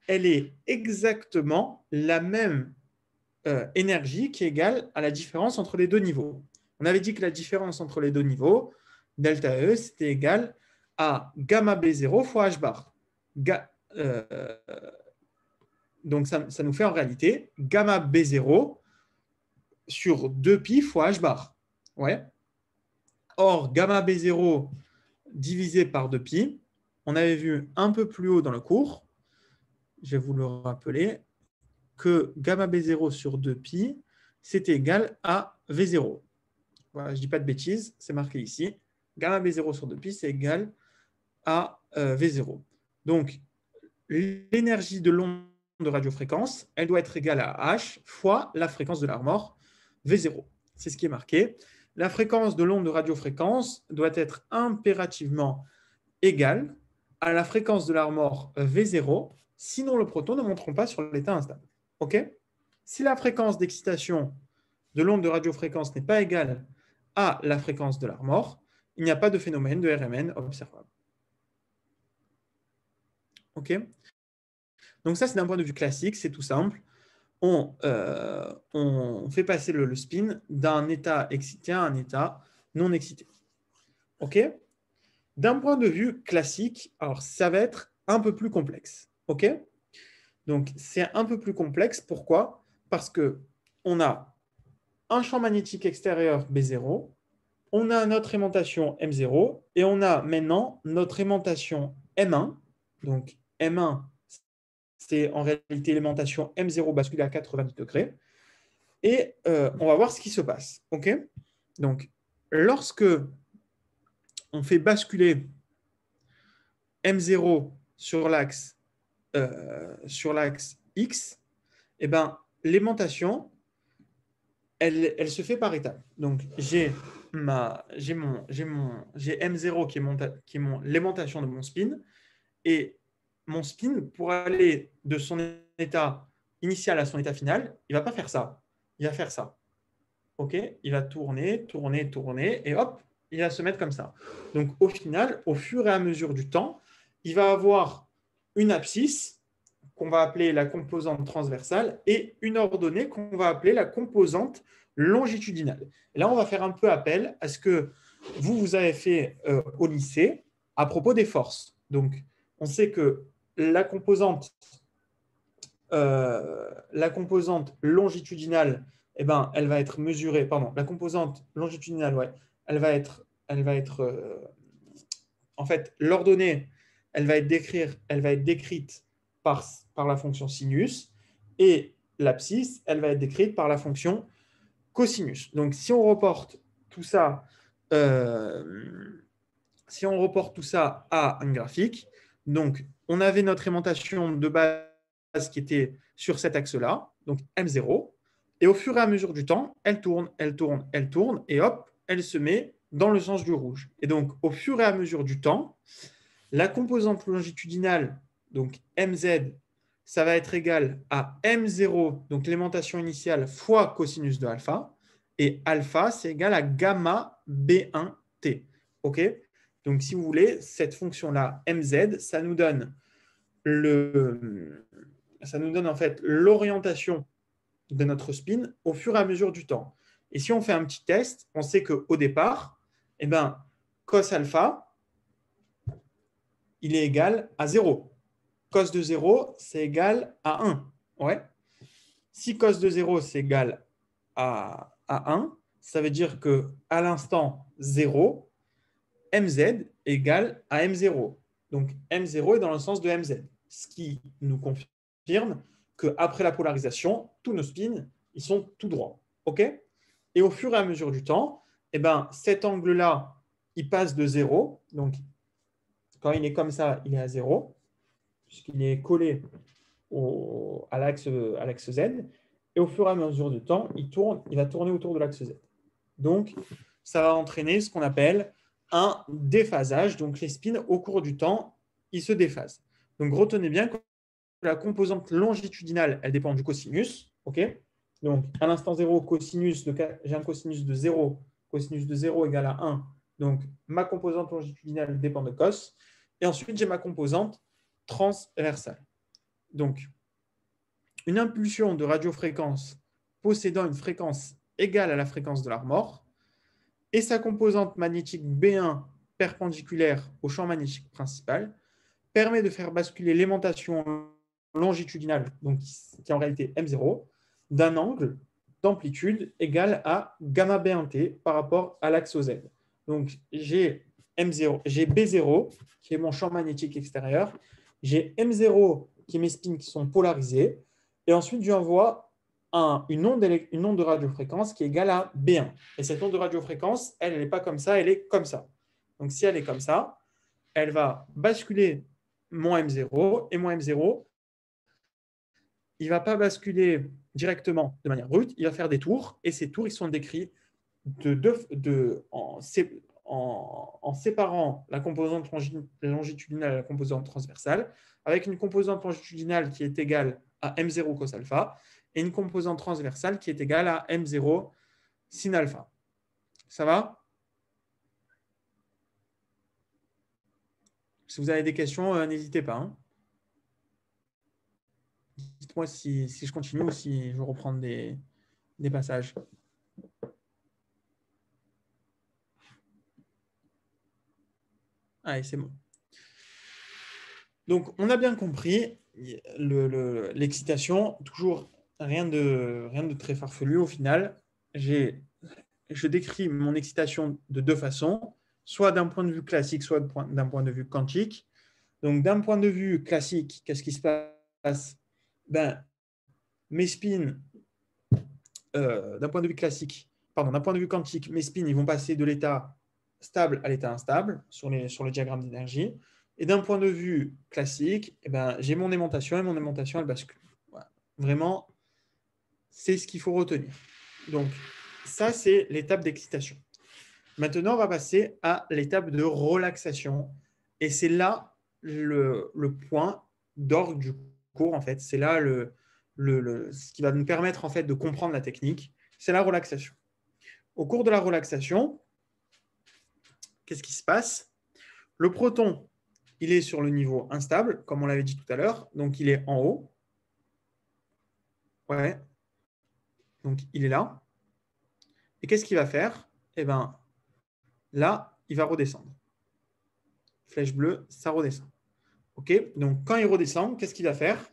elle ait exactement la même euh, énergie qui est égale à la différence entre les deux niveaux. On avait dit que la différence entre les deux niveaux, delta E, c'était égal à gamma B0 fois H bar. Euh, donc ça, nous fait en réalité gamma B0 sur 2pi fois H bar. Ouais. Or, gamma B0 divisé par 2pi, on avait vu un peu plus haut dans le cours, je vais vous le rappeler, que gamma B0 sur 2pi, c'était égal à V0. Voilà, je ne dis pas de bêtises, c'est marqué ici gamma V0 sur 2π, c'est égal à euh, V0. Donc, l'énergie de l'onde de radiofréquence, elle doit être égale à H fois la fréquence de l'armor, V0. C'est ce qui est marqué. La fréquence de l'onde de radiofréquence doit être impérativement égale à la fréquence de l'armor V0, sinon le proton ne monteront pas sur l'état instable. OK si la fréquence d'excitation de l'onde de radiofréquence n'est pas égale à la fréquence de l'armor, il n'y a pas de phénomène de RMN observable. Donc ça, c'est d'un point de vue classique, c'est tout simple. On, euh, fait passer le, spin d'un état excité à un état non excité. D'un point de vue classique, alors ça va être un peu plus complexe. Donc c'est un peu plus complexe. Pourquoi Parce qu'on a un champ magnétique extérieur B0 on a notre aimantation M0 et on a maintenant notre aimantation M1. Donc M1, c'est en réalité l'aimantation M0 basculée à 90 degrés. Et euh, on va voir ce qui se passe. ok Donc, lorsque on fait basculer M0 sur l'axe euh, sur X, eh ben, l'aimantation, elle, elle se fait par étapes. Donc, j'ai j'ai mon, j'ai mon, j'ai M0 qui est mon, qui mon, l'aimantation de mon spin et mon spin pour aller de son état initial à son état final, il va pas faire ça, il va faire ça. Ok, il va tourner, tourner, tourner et hop, il va se mettre comme ça. Donc au final, au fur et à mesure du temps, il va avoir une abscisse qu'on va appeler la composante transversale et une ordonnée qu'on va appeler la composante longitudinale. Et là, on va faire un peu appel à ce que vous, vous avez fait euh, au lycée à propos des forces. Donc, on sait que la composante, euh, la composante longitudinale, eh ben, elle va être mesurée, pardon, la composante longitudinale, ouais, elle va être, elle va être euh, en fait, l'ordonnée, elle va être, elle va être décrite par, par la fonction sinus, et l'abscisse, elle va être décrite par la fonction cosinus. Donc si on reporte tout ça, euh, si on reporte tout ça à un graphique, donc on avait notre aimantation de base qui était sur cet axe-là, donc M0, et au fur et à mesure du temps, elle tourne, elle tourne, elle tourne, et hop, elle se met dans le sens du rouge. Et donc au fur et à mesure du temps, la composante longitudinale, donc MZ ça va être égal à m0, donc l'aimantation initiale, fois cosinus de alpha. Et alpha, c'est égal à gamma b1t. OK Donc, si vous voulez, cette fonction-là, mz, ça nous donne le, ça nous donne en fait l'orientation de notre spin au fur et à mesure du temps. Et si on fait un petit test, on sait qu'au départ, eh ben, cos alpha, il est égal à 0 cos de 0, c'est égal à 1. Ouais. Si cos de 0, c'est égal à, 1, ça veut dire que à l'instant 0, mz égal à m0. Donc m0 est dans le sens de mz, ce qui nous confirme qu'après la polarisation, tous nos spins, ils sont tout droits. Et au fur et à mesure du temps, eh ben, cet angle-là, il passe de 0. Donc, quand il est comme ça, il est à 0 puisqu'il est collé au, à l'axe Z, et au fur et à mesure du temps, il, tourne, il va tourner autour de l'axe Z. Donc, ça va entraîner ce qu'on appelle un déphasage. Donc, les spins, au cours du temps, ils se déphasent. Donc, retenez bien que la composante longitudinale, elle dépend du cosinus. ok Donc, à l'instant 0, cosinus de, j'ai un cosinus de 0, cosinus de 0 égale à 1. Donc, ma composante longitudinale dépend de cos. Et ensuite, j'ai ma composante transversale. Donc, une impulsion de radiofréquence possédant une fréquence égale à la fréquence de l'armor et sa composante magnétique B1 perpendiculaire au champ magnétique principal permet de faire basculer l'aimantation longitudinale, donc qui est en réalité M0, d'un angle d'amplitude égal à gamma B1t par rapport à l'axe OZ. Donc j'ai M0, j'ai B0 qui est mon champ magnétique extérieur j'ai M0 qui est mes spins qui sont polarisés, et ensuite j'envoie un, une, onde, une onde de radiofréquence qui est égale à B1. Et cette onde de radiofréquence, elle n'est pas comme ça, elle est comme ça. Donc si elle est comme ça, elle va basculer mon M0 et mon M0, il ne va pas basculer directement de manière brute, il va faire des tours et ces tours, ils sont décrits de, deux en, séparant la composante longitudinale et la composante transversale, avec une composante longitudinale qui est égale à m0 cos alpha et une composante transversale qui est égale à m0 sin alpha. Ça va Si vous avez des questions, euh, n'hésitez pas. Hein. Dites-moi si, je continue ou si je reprends des, des passages. c'est bon. Donc, on a bien compris l'excitation, le, toujours rien de, rien de très farfelu au final. Je décris mon excitation de deux façons, soit d'un point de vue classique, soit d'un point de vue quantique. Donc, d'un point de vue classique, qu'est-ce qui se passe ben, Mes spins, euh, d'un point de vue classique, pardon, d'un point de vue quantique, mes spins, ils vont passer de l'état stable à l'état instable sur, les, sur le diagramme d'énergie. Et d'un point de vue classique, eh ben, j'ai mon aimantation et mon aimantation, elle bascule. Vraiment, c'est ce qu'il faut retenir. Donc, ça, c'est l'étape d'excitation. Maintenant, on va passer à l'étape de relaxation. Et c'est là le, le point d'orgue du cours, en fait. C'est là le, le, ce qui va nous permettre en fait, de comprendre la technique. C'est la relaxation. Au cours de la relaxation, qu'est-ce qui se passe Le proton, il est sur le niveau instable, comme on l'avait dit tout à l'heure, donc il est en haut. Ouais. Donc il est là. Et qu'est-ce qu'il va faire Eh bien, là, il va redescendre. Flèche bleue, ça redescend. OK Donc quand il redescend, qu'est-ce qu'il va faire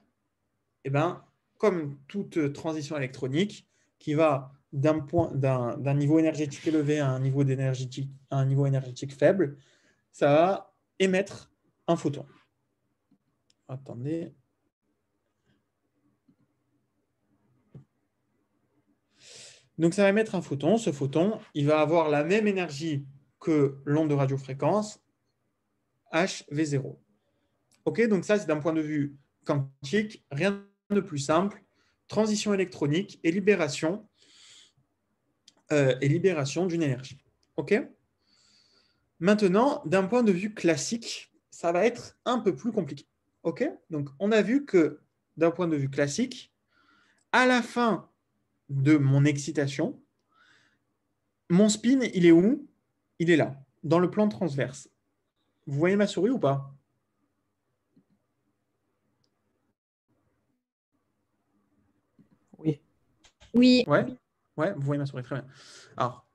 Eh bien, comme toute transition électronique qui va d'un point d'un niveau énergétique élevé à un niveau d'énergétique à un niveau énergétique faible, ça va émettre un photon. Attendez. Donc ça va émettre un photon. Ce photon, il va avoir la même énergie que l'onde de radiofréquence HV0. OK, donc ça c'est d'un point de vue quantique, rien de plus simple. Transition électronique et libération euh, et libération d'une énergie. OK Maintenant, d'un point de vue classique, ça va être un peu plus compliqué. OK Donc, on a vu que d'un point de vue classique, à la fin de mon excitation, mon spin, il est où Il est là, dans le plan transverse. Vous voyez ma souris ou pas Oui. Oui. Ouais, vous voyez ma souris, très bien. Alors,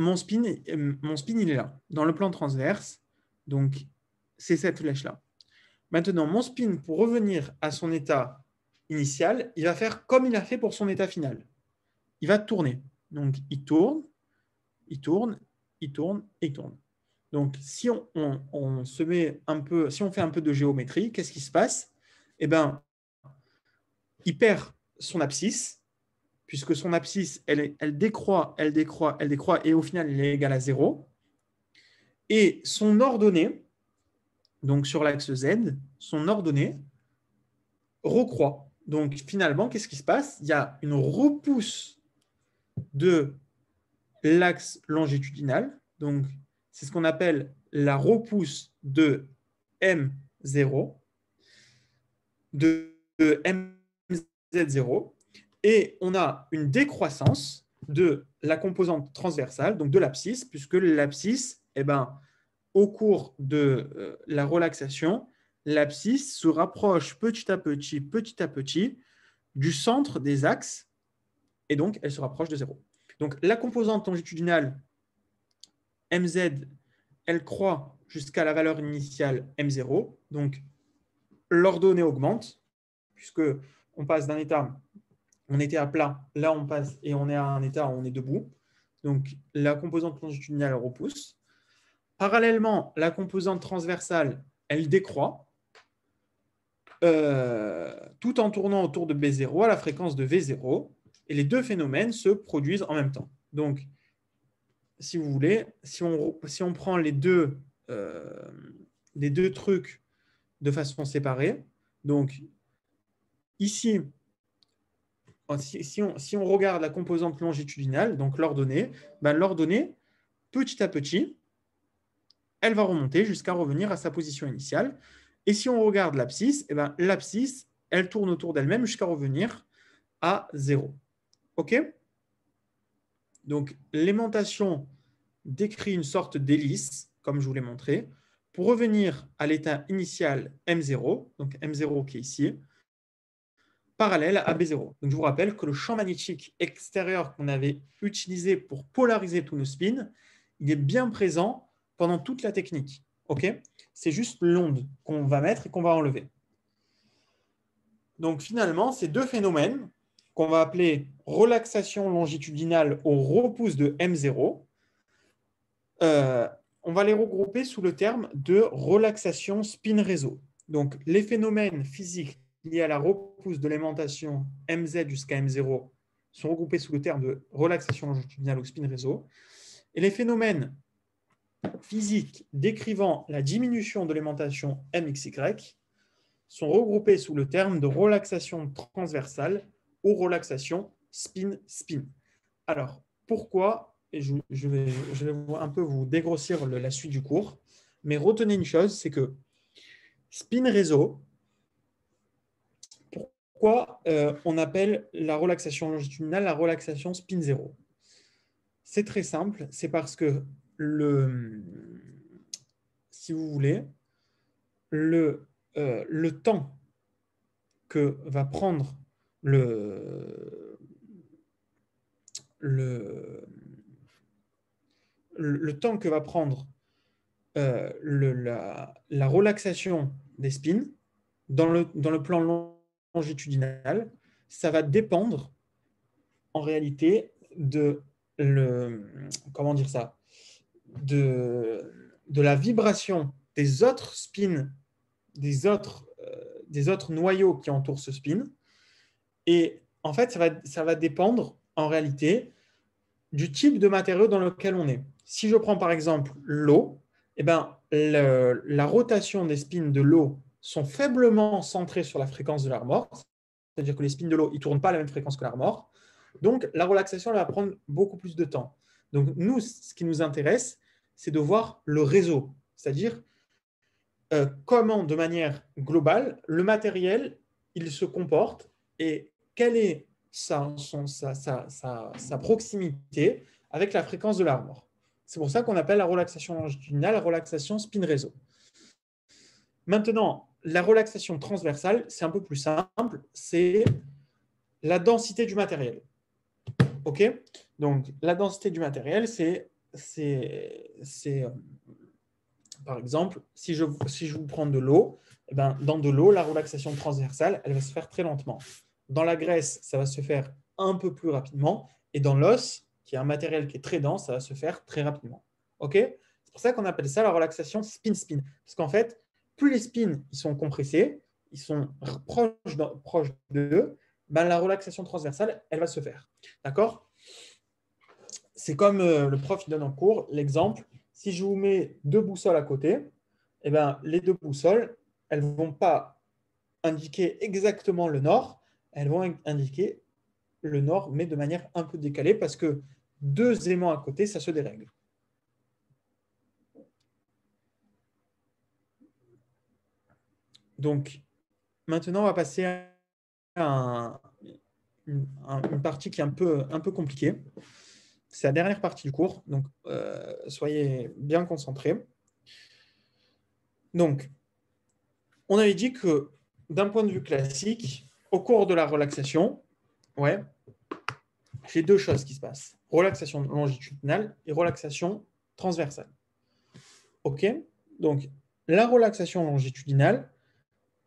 euh, mon spin, il est là, dans le plan transverse. Donc, c'est cette flèche-là. Maintenant, mon spin, pour revenir à son état initial, il va faire comme il a fait pour son état final. Il va tourner. Donc, il tourne, il tourne, il tourne et il tourne. Donc, si on, se met un peu, si on fait un peu de géométrie, qu'est-ce qui se passe Eh bien, il perd son abscisse, puisque son abscisse, elle, elle décroît, elle décroît, elle décroît, et au final, elle est égale à 0. Et son ordonnée, donc sur l'axe Z, son ordonnée recroît. Donc finalement, qu'est-ce qui se passe Il y a une repousse de l'axe longitudinal. Donc c'est ce qu'on appelle la repousse de M0, de MZ0. Et on a une décroissance de la composante transversale, donc de l'abscisse, puisque l'abscisse, eh ben, au cours de euh, la relaxation, l'abscisse se rapproche petit à petit, petit à petit, du centre des axes, et donc elle se rapproche de zéro. Donc la composante longitudinale MZ, elle croît jusqu'à la valeur initiale M0, donc l'ordonnée augmente, puisque on passe d'un état on était à plat. Là, on passe et on est à un état où on est debout. Donc, la composante longitudinale repousse. Parallèlement, la composante transversale, elle décroît, euh, tout en tournant autour de B0 à la fréquence de V0. Et les deux phénomènes se produisent en même temps. Donc, si vous voulez, si on, si on prend les deux, euh, les deux trucs de façon séparée, donc ici, si, on, regarde la composante longitudinale, donc l'ordonnée, ben l'ordonnée, petit à petit, elle va remonter jusqu'à revenir à sa position initiale. Et si on regarde l'abscisse, eh ben, l'abscisse, elle tourne autour d'elle-même jusqu'à revenir à 0. OK Donc, l'aimantation décrit une sorte d'hélice, comme je vous l'ai montré, pour revenir à l'état initial M0, donc M0 qui est ici, parallèle à B0. Donc, je vous rappelle que le champ magnétique extérieur qu'on avait utilisé pour polariser tous nos spins, il est bien présent pendant toute la technique. c'est juste l'onde qu'on va mettre et qu'on va enlever. Donc finalement, ces deux phénomènes qu'on va appeler relaxation longitudinale au repousse de M0, euh, on va les regrouper sous le terme de relaxation spin-réseau. Donc les phénomènes physiques liées à la repousse de l'aimantation MZ jusqu'à M0 sont regroupés sous le terme de relaxation longitudinale ou spin réseau. Et les phénomènes physiques décrivant la diminution de l'aimantation MXY sont regroupés sous le terme de relaxation transversale ou relaxation spin-spin. Alors, pourquoi, et je, vais, un peu vous dégrossir la suite du cours, mais retenez une chose, c'est que spin réseau, pourquoi euh, on appelle la relaxation longitudinale la relaxation spin 0 C'est très simple, c'est parce que le, si vous voulez, le, euh, le temps que va prendre le, le, le temps que va prendre euh, la, relaxation des spins dans le, dans le plan long longitudinal, ça va dépendre en réalité de le comment dire ça de, de la vibration des autres spins des autres euh, des autres noyaux qui entourent ce spin et en fait ça va, ça va dépendre en réalité du type de matériau dans lequel on est si je prends par exemple l'eau eh ben la rotation des spins de l'eau sont faiblement centrés sur la fréquence de la c'est-à-dire que les spins de l'eau ne tournent pas à la même fréquence que la Donc, la relaxation va prendre beaucoup plus de temps. Donc, nous, ce qui nous intéresse, c'est de voir le réseau, c'est-à-dire euh, comment, de manière globale, le matériel, il se comporte et quelle est sa, proximité avec la fréquence de l'armor C'est pour ça qu'on appelle la relaxation longitudinale la relaxation spin-réseau. Maintenant, la relaxation transversale, c'est un peu plus simple, c'est la densité du matériel. OK Donc, la densité du matériel, c'est, c'est, euh, par exemple, si je, si je vous prends de l'eau, eh ben, dans de l'eau, la relaxation transversale, elle va se faire très lentement. Dans la graisse, ça va se faire un peu plus rapidement. Et dans l'os, qui est un matériel qui est très dense, ça va se faire très rapidement. OK C'est pour ça qu'on appelle ça la relaxation spin-spin. Parce qu'en fait, plus les spins ils sont compressés, ils sont proches, d'eux, ben, la relaxation transversale, elle va se faire. D'accord C'est comme euh, le prof donne en cours l'exemple, si je vous mets deux boussoles à côté, eh ben, les deux boussoles, elles ne vont pas indiquer exactement le nord, elles vont indiquer le nord, mais de manière un peu décalée, parce que deux aimants à côté, ça se dérègle. Donc, maintenant, on va passer à une, partie qui est un peu, un peu compliquée. C'est la dernière partie du cours, donc euh, soyez bien concentrés. Donc, on avait dit que d'un point de vue classique, au cours de la relaxation, ouais, j'ai deux choses qui se passent. Relaxation longitudinale et relaxation transversale. OK Donc, la relaxation longitudinale,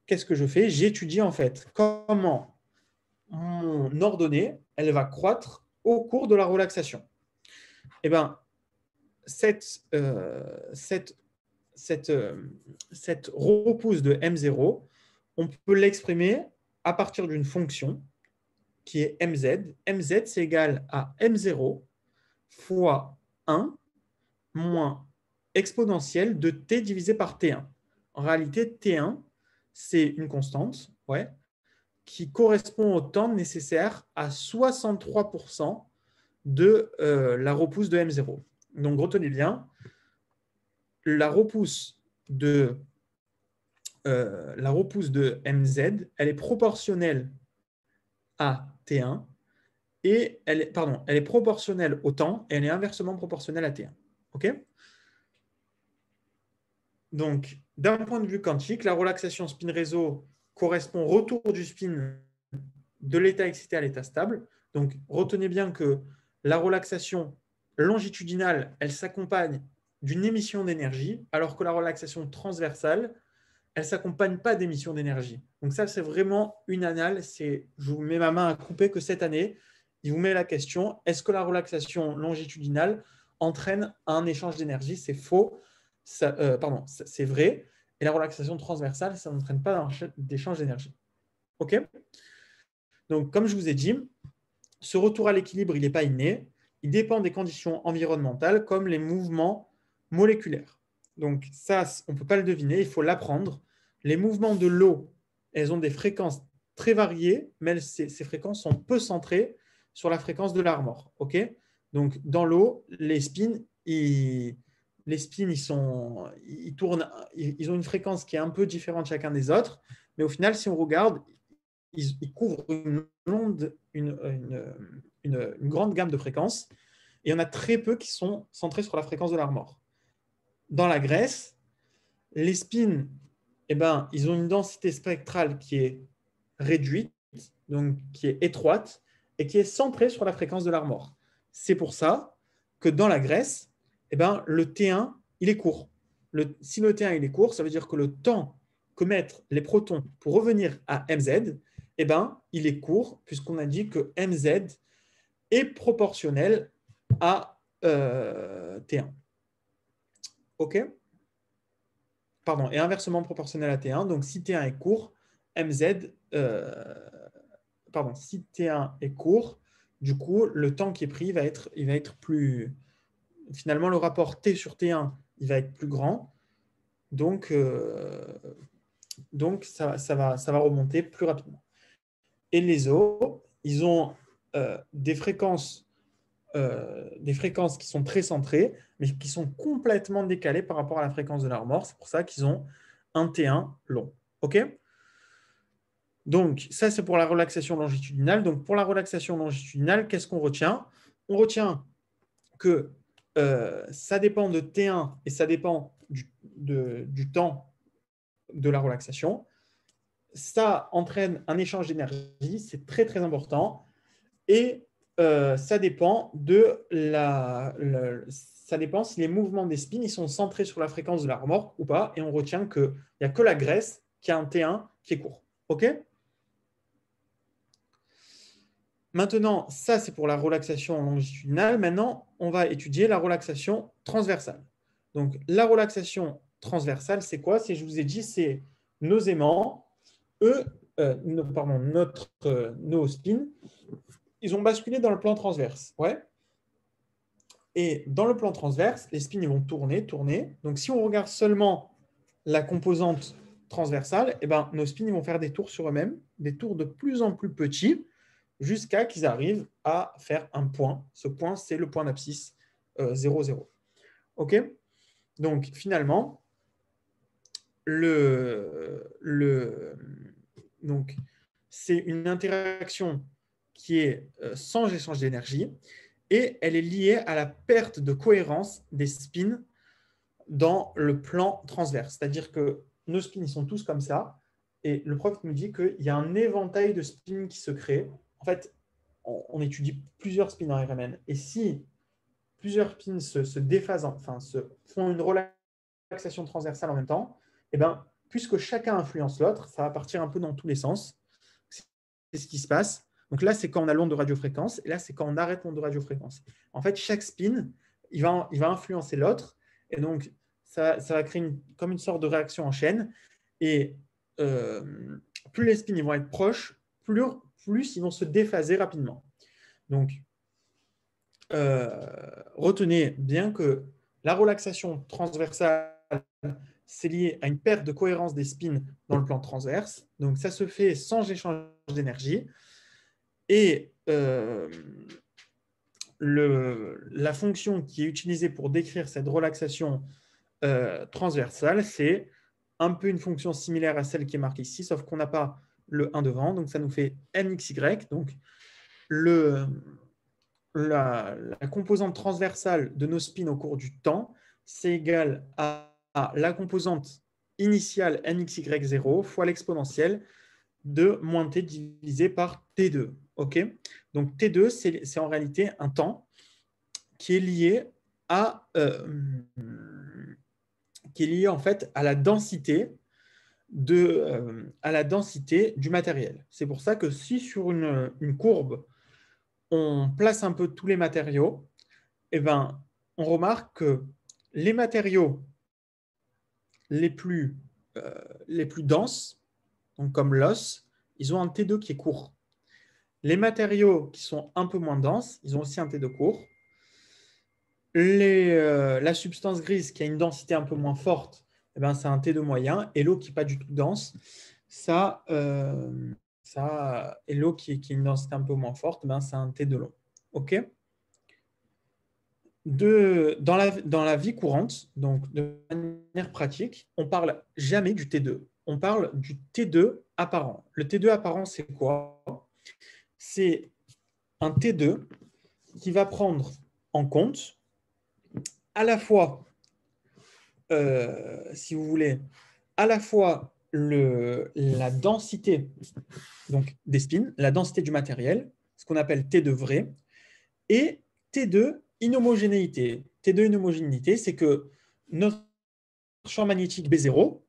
qu'est-ce que je fais J'étudie en fait comment mon ordonnée, elle va croître au cours de la relaxation. Et eh bien, cette, euh, euh, cette repousse de M0, on peut l'exprimer à partir d'une fonction qui est mz. mz, c'est égal à m0 fois 1 moins exponentielle de t divisé par t1. En réalité, t1, c'est une constante, ouais, qui correspond au temps nécessaire à 63% de euh, la repousse de M0. Donc retenez bien, la repousse de euh, la repousse de MZ, elle est proportionnelle à T1 et elle est, pardon, elle est proportionnelle au temps et elle est inversement proportionnelle à T1. OK donc, d'un point de vue quantique, la relaxation spin réseau correspond au retour du spin de l'état excité à l'état stable. Donc, retenez bien que la relaxation longitudinale, elle s'accompagne d'une émission d'énergie, alors que la relaxation transversale, elle ne s'accompagne pas d'émission d'énergie. Donc ça, c'est vraiment une annale. C'est, je vous mets ma main à couper que cette année, il vous met la question, est-ce que la relaxation longitudinale entraîne un échange d'énergie C'est faux. Euh, pardon, c'est vrai, et la relaxation transversale, ça n'entraîne pas d'échange d'énergie. OK Donc, comme je vous ai dit, ce retour à l'équilibre, il n'est pas inné, il dépend des conditions environnementales comme les mouvements moléculaires. Donc ça, on ne peut pas le deviner, il faut l'apprendre. Les mouvements de l'eau, elles ont des fréquences très variées, mais ces, fréquences sont peu centrées sur la fréquence de l'armor. OK Donc dans l'eau, les spins, ils, les spins, ils, sont, ils, tournent, ils ont une fréquence qui est un peu différente chacun des autres. Mais au final, si on regarde, ils, couvrent une, grande gamme de fréquences. Et il y en a très peu qui sont centrés sur la fréquence de l'armor. Dans la Grèce, les spins, eh ben, ils ont une densité spectrale qui est réduite, donc qui est étroite, et qui est centrée sur la fréquence de l'armor. C'est pour ça que dans la Grèce, eh ben, le T1, il est court. si le T1 est court, ça veut dire que le temps que mettent les protons pour revenir à MZ, eh ben, il est court, puisqu'on a dit que MZ est proportionnel à euh, T1. OK Pardon, et inversement proportionnel à T1. Donc, si T1 est court, MZ... Euh, pardon, si T1 est court, du coup, le temps qui est pris va être, il va être plus, finalement, le rapport T sur T1, il va être plus grand. Donc, euh, donc ça, va, ça va remonter plus rapidement. Et les os, ils ont euh, des, fréquences, euh, des fréquences qui sont très centrées, mais qui sont complètement décalées par rapport à la fréquence de la remorque. C'est pour ça qu'ils ont un T1 long. OK Donc, ça, c'est pour la relaxation longitudinale. Donc, pour la relaxation longitudinale, qu'est-ce qu'on retient On retient que euh, ça dépend de T1 et ça dépend du, temps de la relaxation. Ça entraîne un échange d'énergie, c'est très très important. Et euh, ça dépend de la, ça dépend si les mouvements des spins ils sont centrés sur la fréquence de la remorque ou pas. Et on retient qu'il n'y a que la graisse qui a un T1 qui est court. OK Maintenant, ça, c'est pour la relaxation longitudinale. Maintenant, on va étudier la relaxation transversale. Donc, la relaxation transversale, c'est quoi je vous ai dit, c'est nos aimants, eux, euh, nos, pardon, notre, euh, nos spins, ils ont basculé dans le plan transverse. Et dans le plan transverse, les spins vont tourner, tourner. Donc, si on regarde seulement la composante transversale, eh ben, nos spins vont faire des tours sur eux-mêmes, des tours de plus en plus petits jusqu'à qu'ils arrivent à faire un point. Ce point, c'est le point d'abscisse 0, euh, 0. OK Donc, finalement, le, le, c'est une interaction qui est euh, sans échange d'énergie et elle est liée à la perte de cohérence des spins dans le plan transverse. C'est-à-dire que nos spins, sont tous comme ça. Et le prof nous dit qu'il y a un éventail de spins qui se créent en fait, on, étudie plusieurs spins en RMN. Et si plusieurs spins se, déphasent, enfin, se font une relaxation transversale en même temps, eh ben, puisque chacun influence l'autre, ça va partir un peu dans tous les sens. C'est ce qui se passe. Donc là, c'est quand on a l'onde de radiofréquence, et là, c'est quand on arrête l'onde de radiofréquence. En fait, chaque spin, il va, il va influencer l'autre, et donc ça, va créer une, comme une sorte de réaction en chaîne. Et euh, plus les spins vont être proches, plus, plus ils vont se déphaser rapidement. Donc, euh, retenez bien que la relaxation transversale, c'est lié à une perte de cohérence des spins dans le plan transverse. Donc, ça se fait sans échange d'énergie. Et euh, la fonction qui est utilisée pour décrire cette relaxation euh, transversale, c'est un peu une fonction similaire à celle qui est marquée ici, sauf qu'on n'a pas le 1 devant, donc ça nous fait mxy, donc la, composante transversale de nos spins au cours du temps, c'est égal à, la composante initiale mxy0 fois l'exponentielle de moins t divisé par t2. ok Donc t2, c'est en réalité un temps qui est lié à... Euh, qui est lié en fait à la densité de, euh, à la densité du matériel. C'est pour ça que si sur une, courbe, on place un peu tous les matériaux, eh ben, on remarque que les matériaux les plus, euh, denses, comme l'os, ils ont un T2 qui est court. Les matériaux qui sont un peu moins denses, ils ont aussi un T2 court. Euh, la substance grise qui a une densité un peu moins forte, eh ben, c'est un T2 moyen. Et l'eau qui n'est pas du tout dense, ça, euh, ça et l'eau qui, qui, est une un peu moins forte, ben, c'est un T2 long. OK dans, la, dans la vie courante, donc de manière pratique, on ne parle jamais du T2. On parle du T2 apparent. Le T2 apparent, c'est quoi C'est un T2 qui va prendre en compte à la fois euh, si vous voulez, à la fois le, la densité donc des spins, la densité du matériel, ce qu'on appelle T2 vrai, et T2 inhomogénéité. T2 inhomogénéité, c'est que notre champ magnétique B0,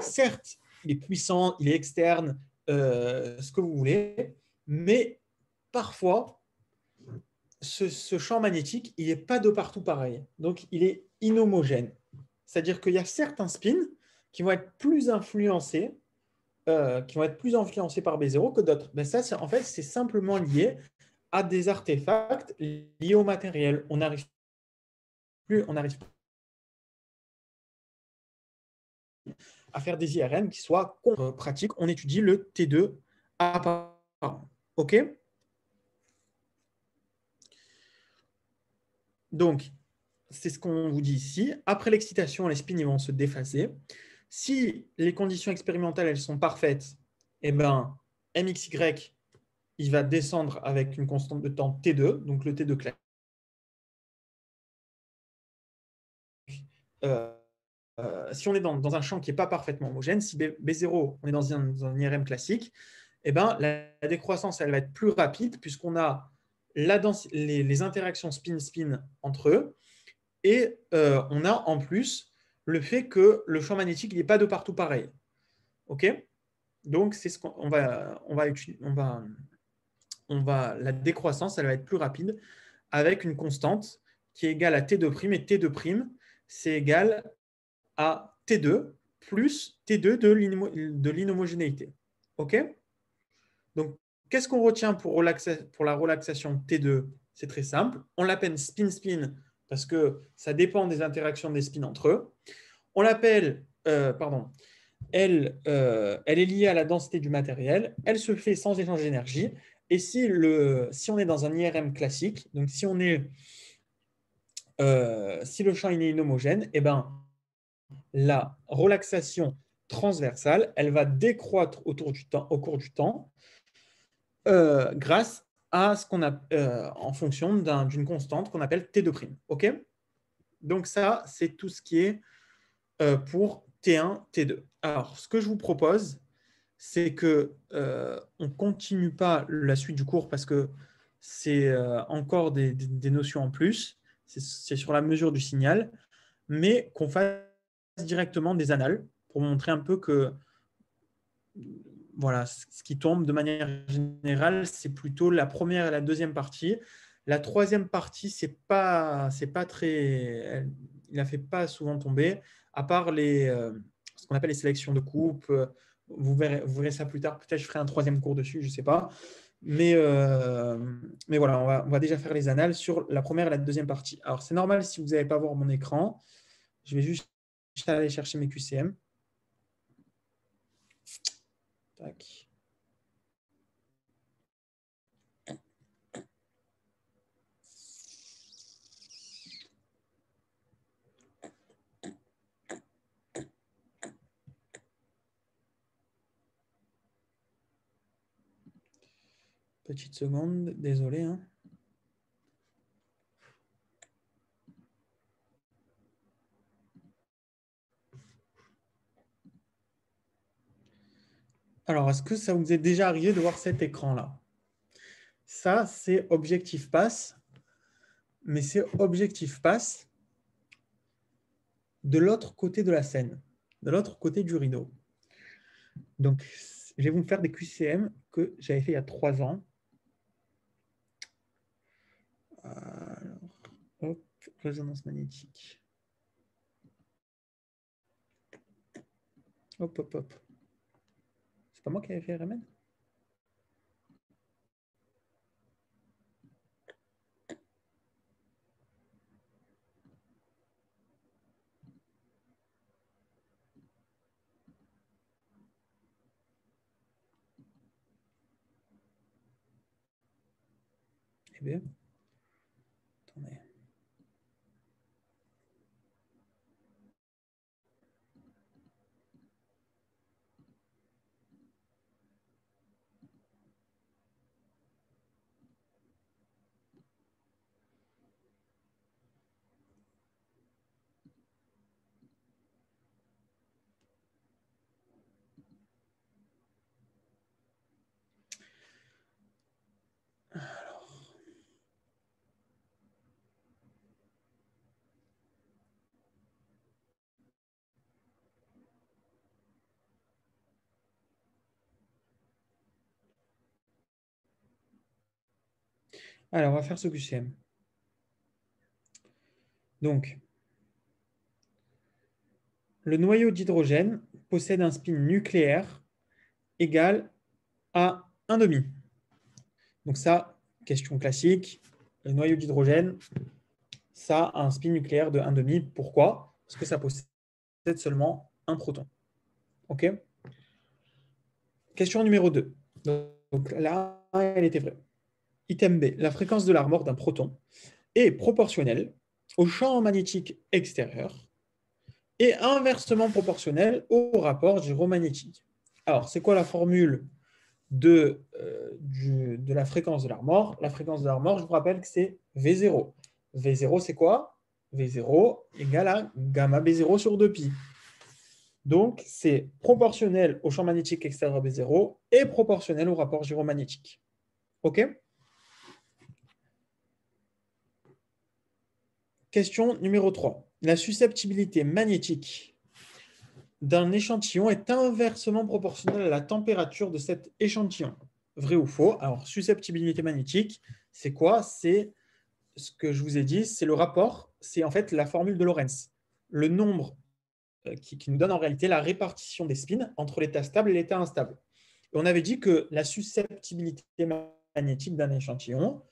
certes, il est puissant, il est externe, euh, ce que vous voulez, mais parfois, ce, ce champ magnétique, il n'est pas de partout pareil. Donc, il est inhomogène. C'est-à-dire qu'il y a certains spins qui vont être plus influencés, euh, qui vont être plus influencés par B0 que d'autres. Mais ben ça, en fait, c'est simplement lié à des artefacts liés au matériel. On n'arrive plus, on à faire des IRM qui soient euh, pratiques. On étudie le T2 à part. OK Donc, c'est ce qu'on vous dit ici. Après l'excitation, les spins vont se déphaser. Si les conditions expérimentales elles sont parfaites, eh ben, MXY il va descendre avec une constante de temps T2, donc le T2 classique. Euh, euh, si on est dans, un champ qui n'est pas parfaitement homogène, si B, 0 on est dans un, IRM classique, eh ben, la, décroissance elle va être plus rapide puisqu'on a les, interactions spin-spin entre eux, et euh, on a en plus le fait que le champ magnétique n'est pas de partout pareil. OK Donc, c'est ce qu'on va, on va, on va, on va, la décroissance, elle va être plus rapide avec une constante qui est égale à T2', et T2', c'est égal à T2 plus T2 de l'inhomogénéité. OK Donc, qu'est-ce qu'on retient pour, pour la relaxation T2 C'est très simple. On l'appelle spin-spin parce que ça dépend des interactions des spins entre eux. On l'appelle, euh, pardon, euh, elle, est liée à la densité du matériel, elle se fait sans échange d'énergie, et si, le, si on est dans un IRM classique, donc si, on euh, si le champ est inhomogène, eh ben, la relaxation transversale, elle va décroître autour du temps, au cours du temps grâce à à ce qu'on a euh, en fonction d'une constante qu'on appelle T2'. OK Donc ça, c'est tout ce qui est euh, pour T1, T2. Alors, ce que je vous propose, c'est qu'on ne euh, on continue pas la suite du cours parce que c'est encore des, notions en plus. C'est sur la mesure du signal, mais qu'on fasse directement des annales pour montrer un peu que voilà, ce qui tombe de manière générale, c'est plutôt la première et la deuxième partie. La troisième partie, c'est pas, c'est pas très, il la fait pas souvent tomber, à part les, euh, ce qu'on appelle les sélections de coupe. Vous verrez, ça plus tard. Peut-être je ferai un troisième cours dessus, je sais pas. Mais, euh, mais voilà, on va, on va, déjà faire les annales sur la première et la deuxième partie. Alors c'est normal si vous n'allez pas voir mon écran. Je vais juste aller chercher mes QCM. Petite seconde, désolé. Hein. Alors, est-ce que ça vous est déjà arrivé de voir cet écran-là Ça, c'est objectif pass, mais c'est objectif pass de l'autre côté de la scène, de l'autre côté du rideau. Donc, je vais vous faire des QCM que j'avais fait il y a trois ans. Alors, hop, résonance magnétique. Hop, hop, hop pas moi qui eh bien. Alors, on va faire ce QCM. Donc, le noyau d'hydrogène possède un spin nucléaire égal à 1,5. Donc ça, question classique, le noyau d'hydrogène, ça a un spin nucléaire de 1,5. Pourquoi Parce que ça possède seulement un proton. OK Question numéro 2. Donc là, elle était vraie. Item B, la fréquence de l'armor d'un proton est proportionnelle au champ magnétique extérieur et inversement proportionnelle au rapport gyromagnétique. Alors, c'est quoi la formule de, euh, la fréquence de l'armor La fréquence de l'armor, je vous rappelle que c'est V0. V0, c'est quoi V0 égale à gamma B0 sur 2pi. Donc, c'est proportionnel au champ magnétique extérieur B0 et proportionnel au rapport gyromagnétique. OK Question numéro 3. La susceptibilité magnétique d'un échantillon est inversement proportionnelle à la température de cet échantillon. Vrai ou faux Alors, susceptibilité magnétique, c'est quoi C'est ce que je vous ai dit, c'est le rapport, c'est en fait la formule de Lorentz. Le nombre euh, qui, nous donne en réalité la répartition des spins entre l'état stable et l'état instable. on avait dit que la susceptibilité magnétique d'un échantillon,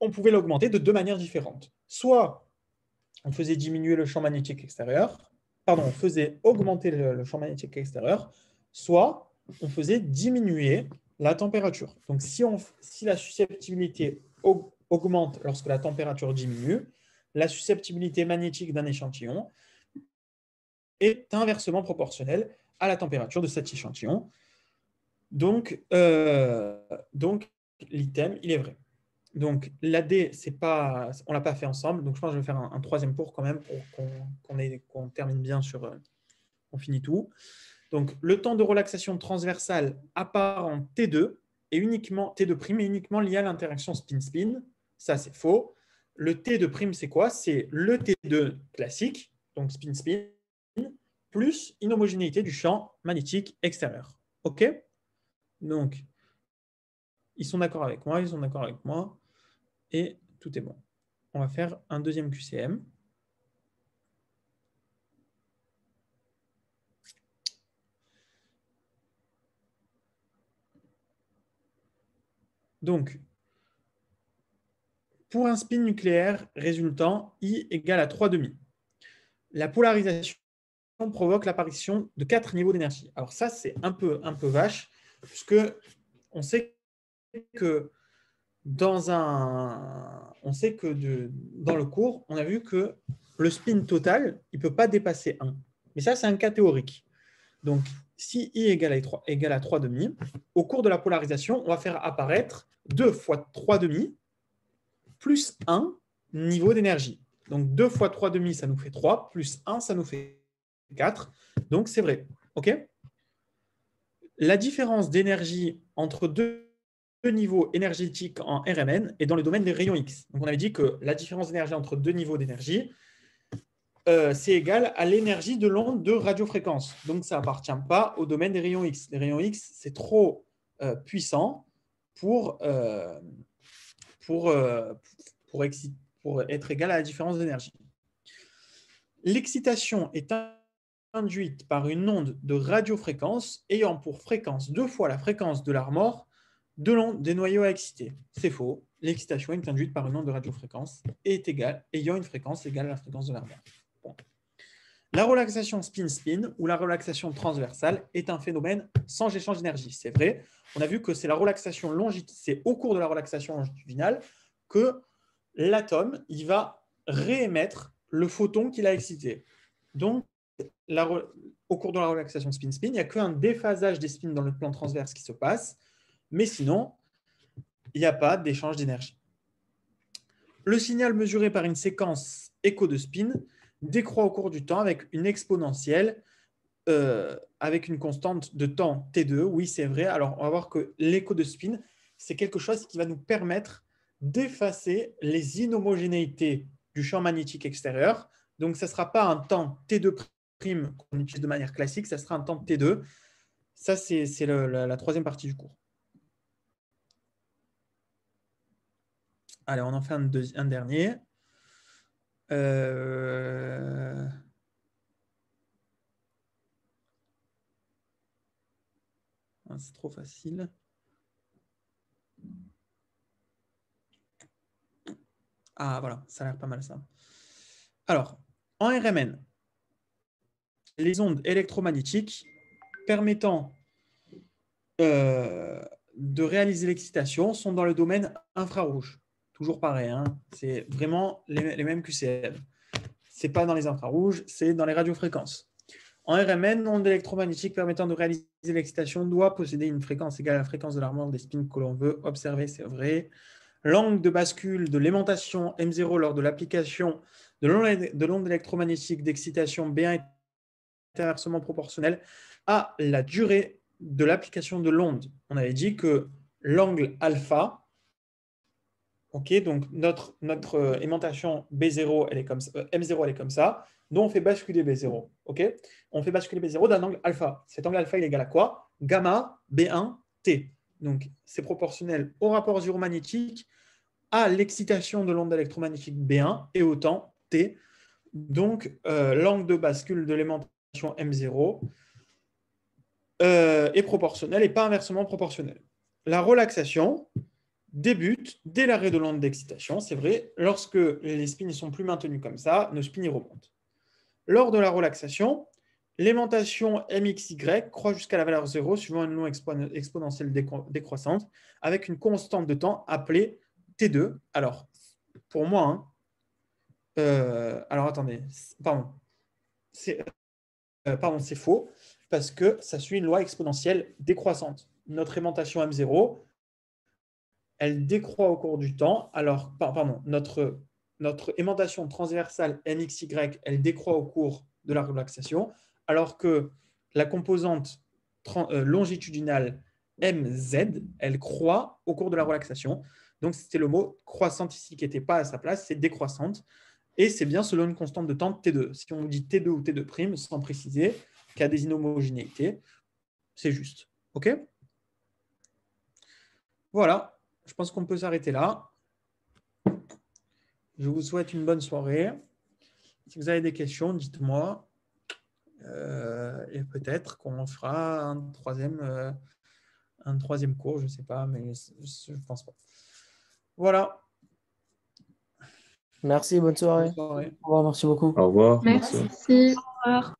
on pouvait l'augmenter de deux manières différentes soit on faisait diminuer le champ magnétique extérieur, pardon, on faisait augmenter le, champ magnétique extérieur, soit on faisait diminuer la température. Donc si, on, si la susceptibilité augmente lorsque la température diminue, la susceptibilité magnétique d'un échantillon est inversement proportionnelle à la température de cet échantillon. Donc, euh, donc l'item, il est vrai. Donc l'AD, c'est pas, on l'a pas fait ensemble. Donc je pense que je vais faire un, troisième tour quand même pour qu'on termine bien sur, euh, on finit tout. Donc le temps de relaxation transversale part en T2 est uniquement T2 est uniquement lié à l'interaction spin-spin. Ça c'est faux. Le T2 prime c'est quoi C'est le T2 classique, donc spin-spin, plus inhomogénéité du champ magnétique extérieur. Ok Donc ils sont d'accord avec moi, ils sont d'accord avec moi, et tout est bon. On va faire un deuxième QCM. Donc, pour un spin nucléaire résultant, I égale à 3,5. La polarisation provoque l'apparition de quatre niveaux d'énergie. Alors ça, c'est un peu, un peu vache, puisque on sait que dans un, on sait que de, dans le cours, on a vu que le spin total, il ne peut pas dépasser 1. Mais ça, c'est un cas théorique. Donc, si I est égal 3, à 3 demi, au cours de la polarisation, on va faire apparaître 2 fois 3 demi plus 1 niveau d'énergie. Donc 2 fois 3 demi, ça nous fait 3, plus 1, ça nous fait 4. Donc c'est vrai. OK La différence d'énergie entre deux deux niveaux énergétiques en RMN et dans le domaine des rayons X. Donc on avait dit que la différence d'énergie entre deux niveaux d'énergie, euh, c'est égal à l'énergie de l'onde de radiofréquence. Donc ça n'appartient pas au domaine des rayons X. Les rayons X, c'est trop euh, puissant pour, euh, pour, pour, pour, être égal à la différence d'énergie. L'excitation est induite par une onde de radiofréquence ayant pour fréquence deux fois la fréquence de l'armor de des noyaux à exciter. C'est faux. L'excitation est induite par une onde de radiofréquence et est égale, ayant une fréquence égale à la fréquence de l'arbre. La relaxation spin-spin ou la relaxation transversale est un phénomène sans échange d'énergie. C'est vrai. On a vu que c'est la relaxation c'est au cours de la relaxation longitudinale que l'atome il va réémettre le photon qu'il a excité. Donc, au cours de la relaxation spin-spin, il n'y a qu'un déphasage des spins dans le plan transverse qui se passe mais sinon, il n'y a pas d'échange d'énergie. Le signal mesuré par une séquence écho de spin décroît au cours du temps avec une exponentielle, euh, avec une constante de temps T2. Oui, c'est vrai. Alors, on va voir que l'écho de spin, c'est quelque chose qui va nous permettre d'effacer les inhomogénéités du champ magnétique extérieur. Donc, ce ne sera pas un temps T2' qu'on utilise de manière classique, ça sera un temps T2. Ça, c'est la troisième partie du cours. Allez, on en fait un, dernier. Euh, ah, c'est trop facile. Ah voilà, ça a l'air pas mal ça. Alors, en RMN, les ondes électromagnétiques permettant euh, de réaliser l'excitation sont dans le domaine infrarouge toujours pareil. Hein. C'est vraiment les, mêmes Ce C'est pas dans les infrarouges, c'est dans les radiofréquences. En RMN, onde électromagnétique permettant de réaliser l'excitation doit posséder une fréquence égale à la fréquence de l'armoire des spins que l'on veut observer, c'est vrai. L'angle de bascule de l'aimantation M0 lors de l'application de l'onde électromagnétique d'excitation B1 est inversement proportionnel à la durée de l'application de l'onde. On avait dit que l'angle alpha Ok, donc notre, notre euh, aimantation B0, elle est comme M0, elle est comme ça. donc euh, on fait basculer B0. Ok On fait basculer B0 d'un angle alpha. Cet angle alpha, est égal à quoi Gamma B1 T. Donc, c'est proportionnel au rapport zéro magnétique, à l'excitation de l'onde électromagnétique B1 et au temps T. Donc, euh, l'angle de bascule de l'aimantation M0 est proportionnel et pas inversement proportionnel. La relaxation, débute dès l'arrêt de l'onde d'excitation, c'est vrai, lorsque les spins ne sont plus maintenus comme ça, nos spins remontent. Lors de la relaxation, l'aimantation MXY croît jusqu'à la valeur 0 suivant une loi exponentielle décroissante avec une constante de temps appelée T2. Alors, pour moi, hein, euh, alors attendez, euh, pardon, c'est faux parce que ça suit une loi exponentielle décroissante. Notre aimantation M0, elle décroît au cours du temps. Alors, pardon, notre, notre aimantation transversale Nxy, elle décroît au cours de la relaxation, alors que la composante euh, longitudinale MZ, elle croît au cours de la relaxation. Donc, c'était le mot croissante ici qui n'était pas à sa place, c'est décroissante. Et c'est bien selon une constante de temps T2. Si on dit T2 ou T2', sans préciser qu'il y a des inhomogénéités, c'est juste. OK Voilà, je pense qu'on peut s'arrêter là. Je vous souhaite une bonne soirée. Si vous avez des questions, dites-moi. Euh, et peut-être qu'on fera un troisième, euh, un troisième cours, je ne sais pas, mais je ne pense pas. Voilà. Merci, bonne soirée. Au revoir, merci beaucoup. Au revoir. Merci. merci. Au revoir.